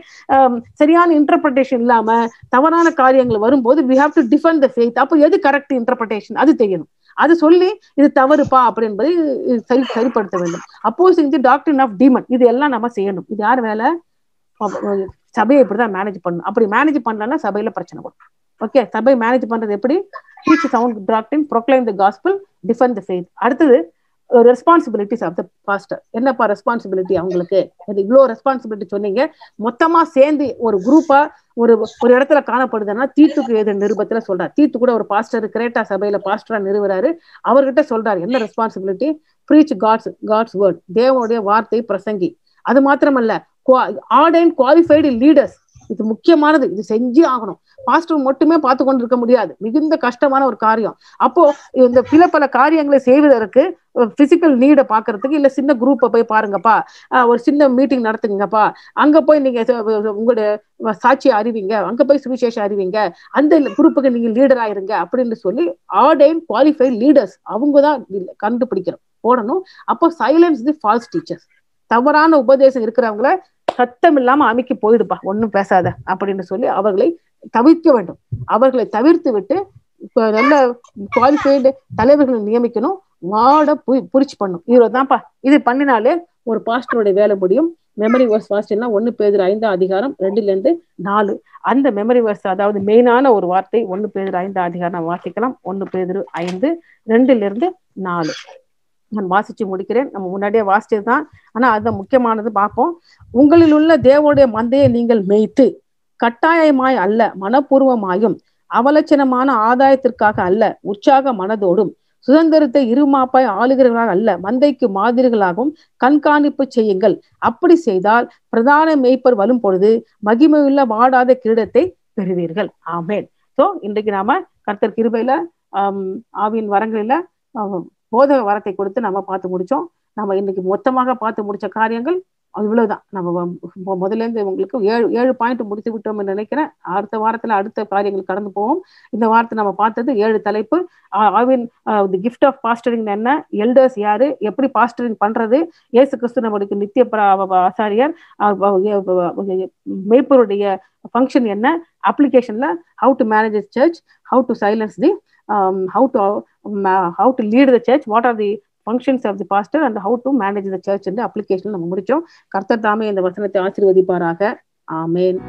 சரியான இன்டர்பிரேஷன் இல்லாம தவறான காரியங்கள் வரும்போது we have to defend the faith அப்போ எது கரெக்ட் இன்டர்பிரேஷன் அது தெரியணும் அது சொல்லி இது தவறுப்பா அப்படி சரி சரிப்படுத்த வேண்டும் opposing the doctrine of demon இது எல்லாம் நம்ம செய்யணும் இது யார் வேலை சபையை இப்படிதான் மேனேஜ் பண்ணணும் அப்படி மேனேஜ் பண்ணலன்னா சபையில பிரச்சனை வரும் ஓகே சபை மேனேஜ் பண்றது எப்படி sound doctrine proclaim the gospel defend the faith அடுத்தது ரெஸ்பான்சிபிலிட்டிஸ் ஆஃப் த பாஸ்டர் என்னப்பா ரெஸ்பான்சிபிலிட்டி அவங்களுக்கு அது இவ்வளோ ரெஸ்பான்சிபிலிட்டி சொன்னீங்க மொத்தமா சேர்ந்து ஒரு குரூப்பா ஒரு ஒரு இடத்துல காணப்படுதுன்னா தீத்துக்கு ஏது நிருபத்துல சொல்றாரு தீத்து கூட ஒரு பாஸ்டர் கிரேட்டா சபையில பாஸ்டரா நிறுவுறாரு அவர்கிட்ட சொல்றாரு என்ன responsibility preach God's God's word தேவனுடைய வார்த்தை பிரசங்கி அது மாத்திரமல்ல ஆர்ட் அண்ட் குவாலிஃபைடு லீடர்ஸ் இது முக்கியமானது இது செஞ்சே ஆகணும் பாஸ்டர் மட்டுமே பார்த்து கொண்டு இருக்க முடியாது மிகுந்த கஷ்டமான ஒரு காரியம் அப்போ இந்த சில பல காரியங்களை செய்வதற்கு பிசிக்கல் நீடை பாக்குறதுக்கு இல்ல சின்ன குரூப்பை போய் பாருங்கப்பா ஒரு சின்ன மீட்டிங் நடத்துங்கப்பா அங்க போய் நீங்க உங்களுடைய சாட்சியை அறிவிங்க அங்க போய் சுவிசேஷம் அறிவிங்க அந்த குரூப்புக்கு நீங்க லீடர் ஆயிருங்க அப்படின்னு சொல்லி ஆடைன் குவாலிஃபைட் லீடர்ஸ் அவங்க தான் கண்டுபிடிக்கிறோம் போடணும் அப்போ சைலன்ஸ் தி ஃபால்ஸ் டீச்சர்ஸ் தவறான உபதேசம் இருக்கிறவங்கள சத்தம் இல்லாம அமைக்கி போயிடுப்பா ஒன்னும் பேசாத அப்படின்னு சொல்லி அவர்களை தவிர்க்க வேண்டும் அவர்களை தவிர்த்து விட்டு நல்ல குவாலிஃபைடு தலைவர்களை நியமிக்கணும் மாட புரிச்சு பண்ணும் இவ்வளவு தான்ப்பா இது பண்ணினாலே ஒரு பாஸ்டருடைய வேலை முடியும் மெமரி வேர்ஸ் வாசிச்சுன்னா ஒன்னு பேர் ஐந்தாம் அதிகாரம் ரெண்டுல இருந்து நாலு அந்த மெமரி வேர்ஸ் அதாவது மெயினான ஒரு வார்த்தை ஒன்னு பேர் ஐந்தாம் அதிகாரம் வாசிக்கலாம் ஒன்னு பேர் ஐந்து ரெண்டுல இருந்து நாலு நான் வாசிச்சு முடிக்கிறேன் நம்ம முன்னாடியே வாசிச்சது தான் ஆனா அதுதான் முக்கியமானது பார்ப்போம் உங்களில் உள்ள தேவோடைய மந்தையை நீங்கள் மேய்த்து கட்டாயமாய் அல்ல மனப்பூர்வமாயும் அவலட்சணமான ஆதாயத்திற்காக அல்ல உற்சாக மனதோடும் சுதந்திரத்தை இருமாப்பாய் ஆளுகிறவர்களாக அல்ல மந்தைக்கு மாதிரிகளாகவும் கண்காணிப்பு செய்யுங்கள் அப்படி செய்தால் பிரதான மேய்ப்பர் வரும் பொழுது மகிமையுள்ள வாடாத கிரீடத்தை பெறுவீர்கள் ஆமேன் சோ இன்றைக்கு நாம கர்த்தர் கிருபையில ஆவியின் வரங்களில போதக வரத்தை கொடுத்து நம்ம பார்த்து முடிச்சோம் நம்ம இன்னைக்கு மொத்தமாக பார்த்து முடிச்ச காரியங்கள் இவ்வளவுதான் நம்ம முதல்ல இருந்து உங்களுக்கு ஏழு ஏழு பாயிண்ட் முடித்து விட்டோம் நினைக்கிறேன் அடுத்த வாரத்துல அடுத்த காரியங்கள் கடந்து போவோம் இந்த வாரத்தை நம்ம பார்த்தது ஏழு தலைப்பு having the gift of pastoring என்ன எல்டர்ஸ் யாரு எப்படி பாஸ்டரிங் பண்றது ஏசு கிறிஸ்து நம்மளுக்கு நித்திய ஆசாரியர் மேய்ப்பருடைய ஃபங்க்ஷன் என்ன அப்ளிகேஷன்ல how to manage church how to silence the how to how to lead the church what are the functions of the pastor and how to manage the church application நம்ம முடிச்சோம் கர்த்தர் தாமே இந்த வசனத்தை ஆசீர்வதிப்பாராக ஆமேன்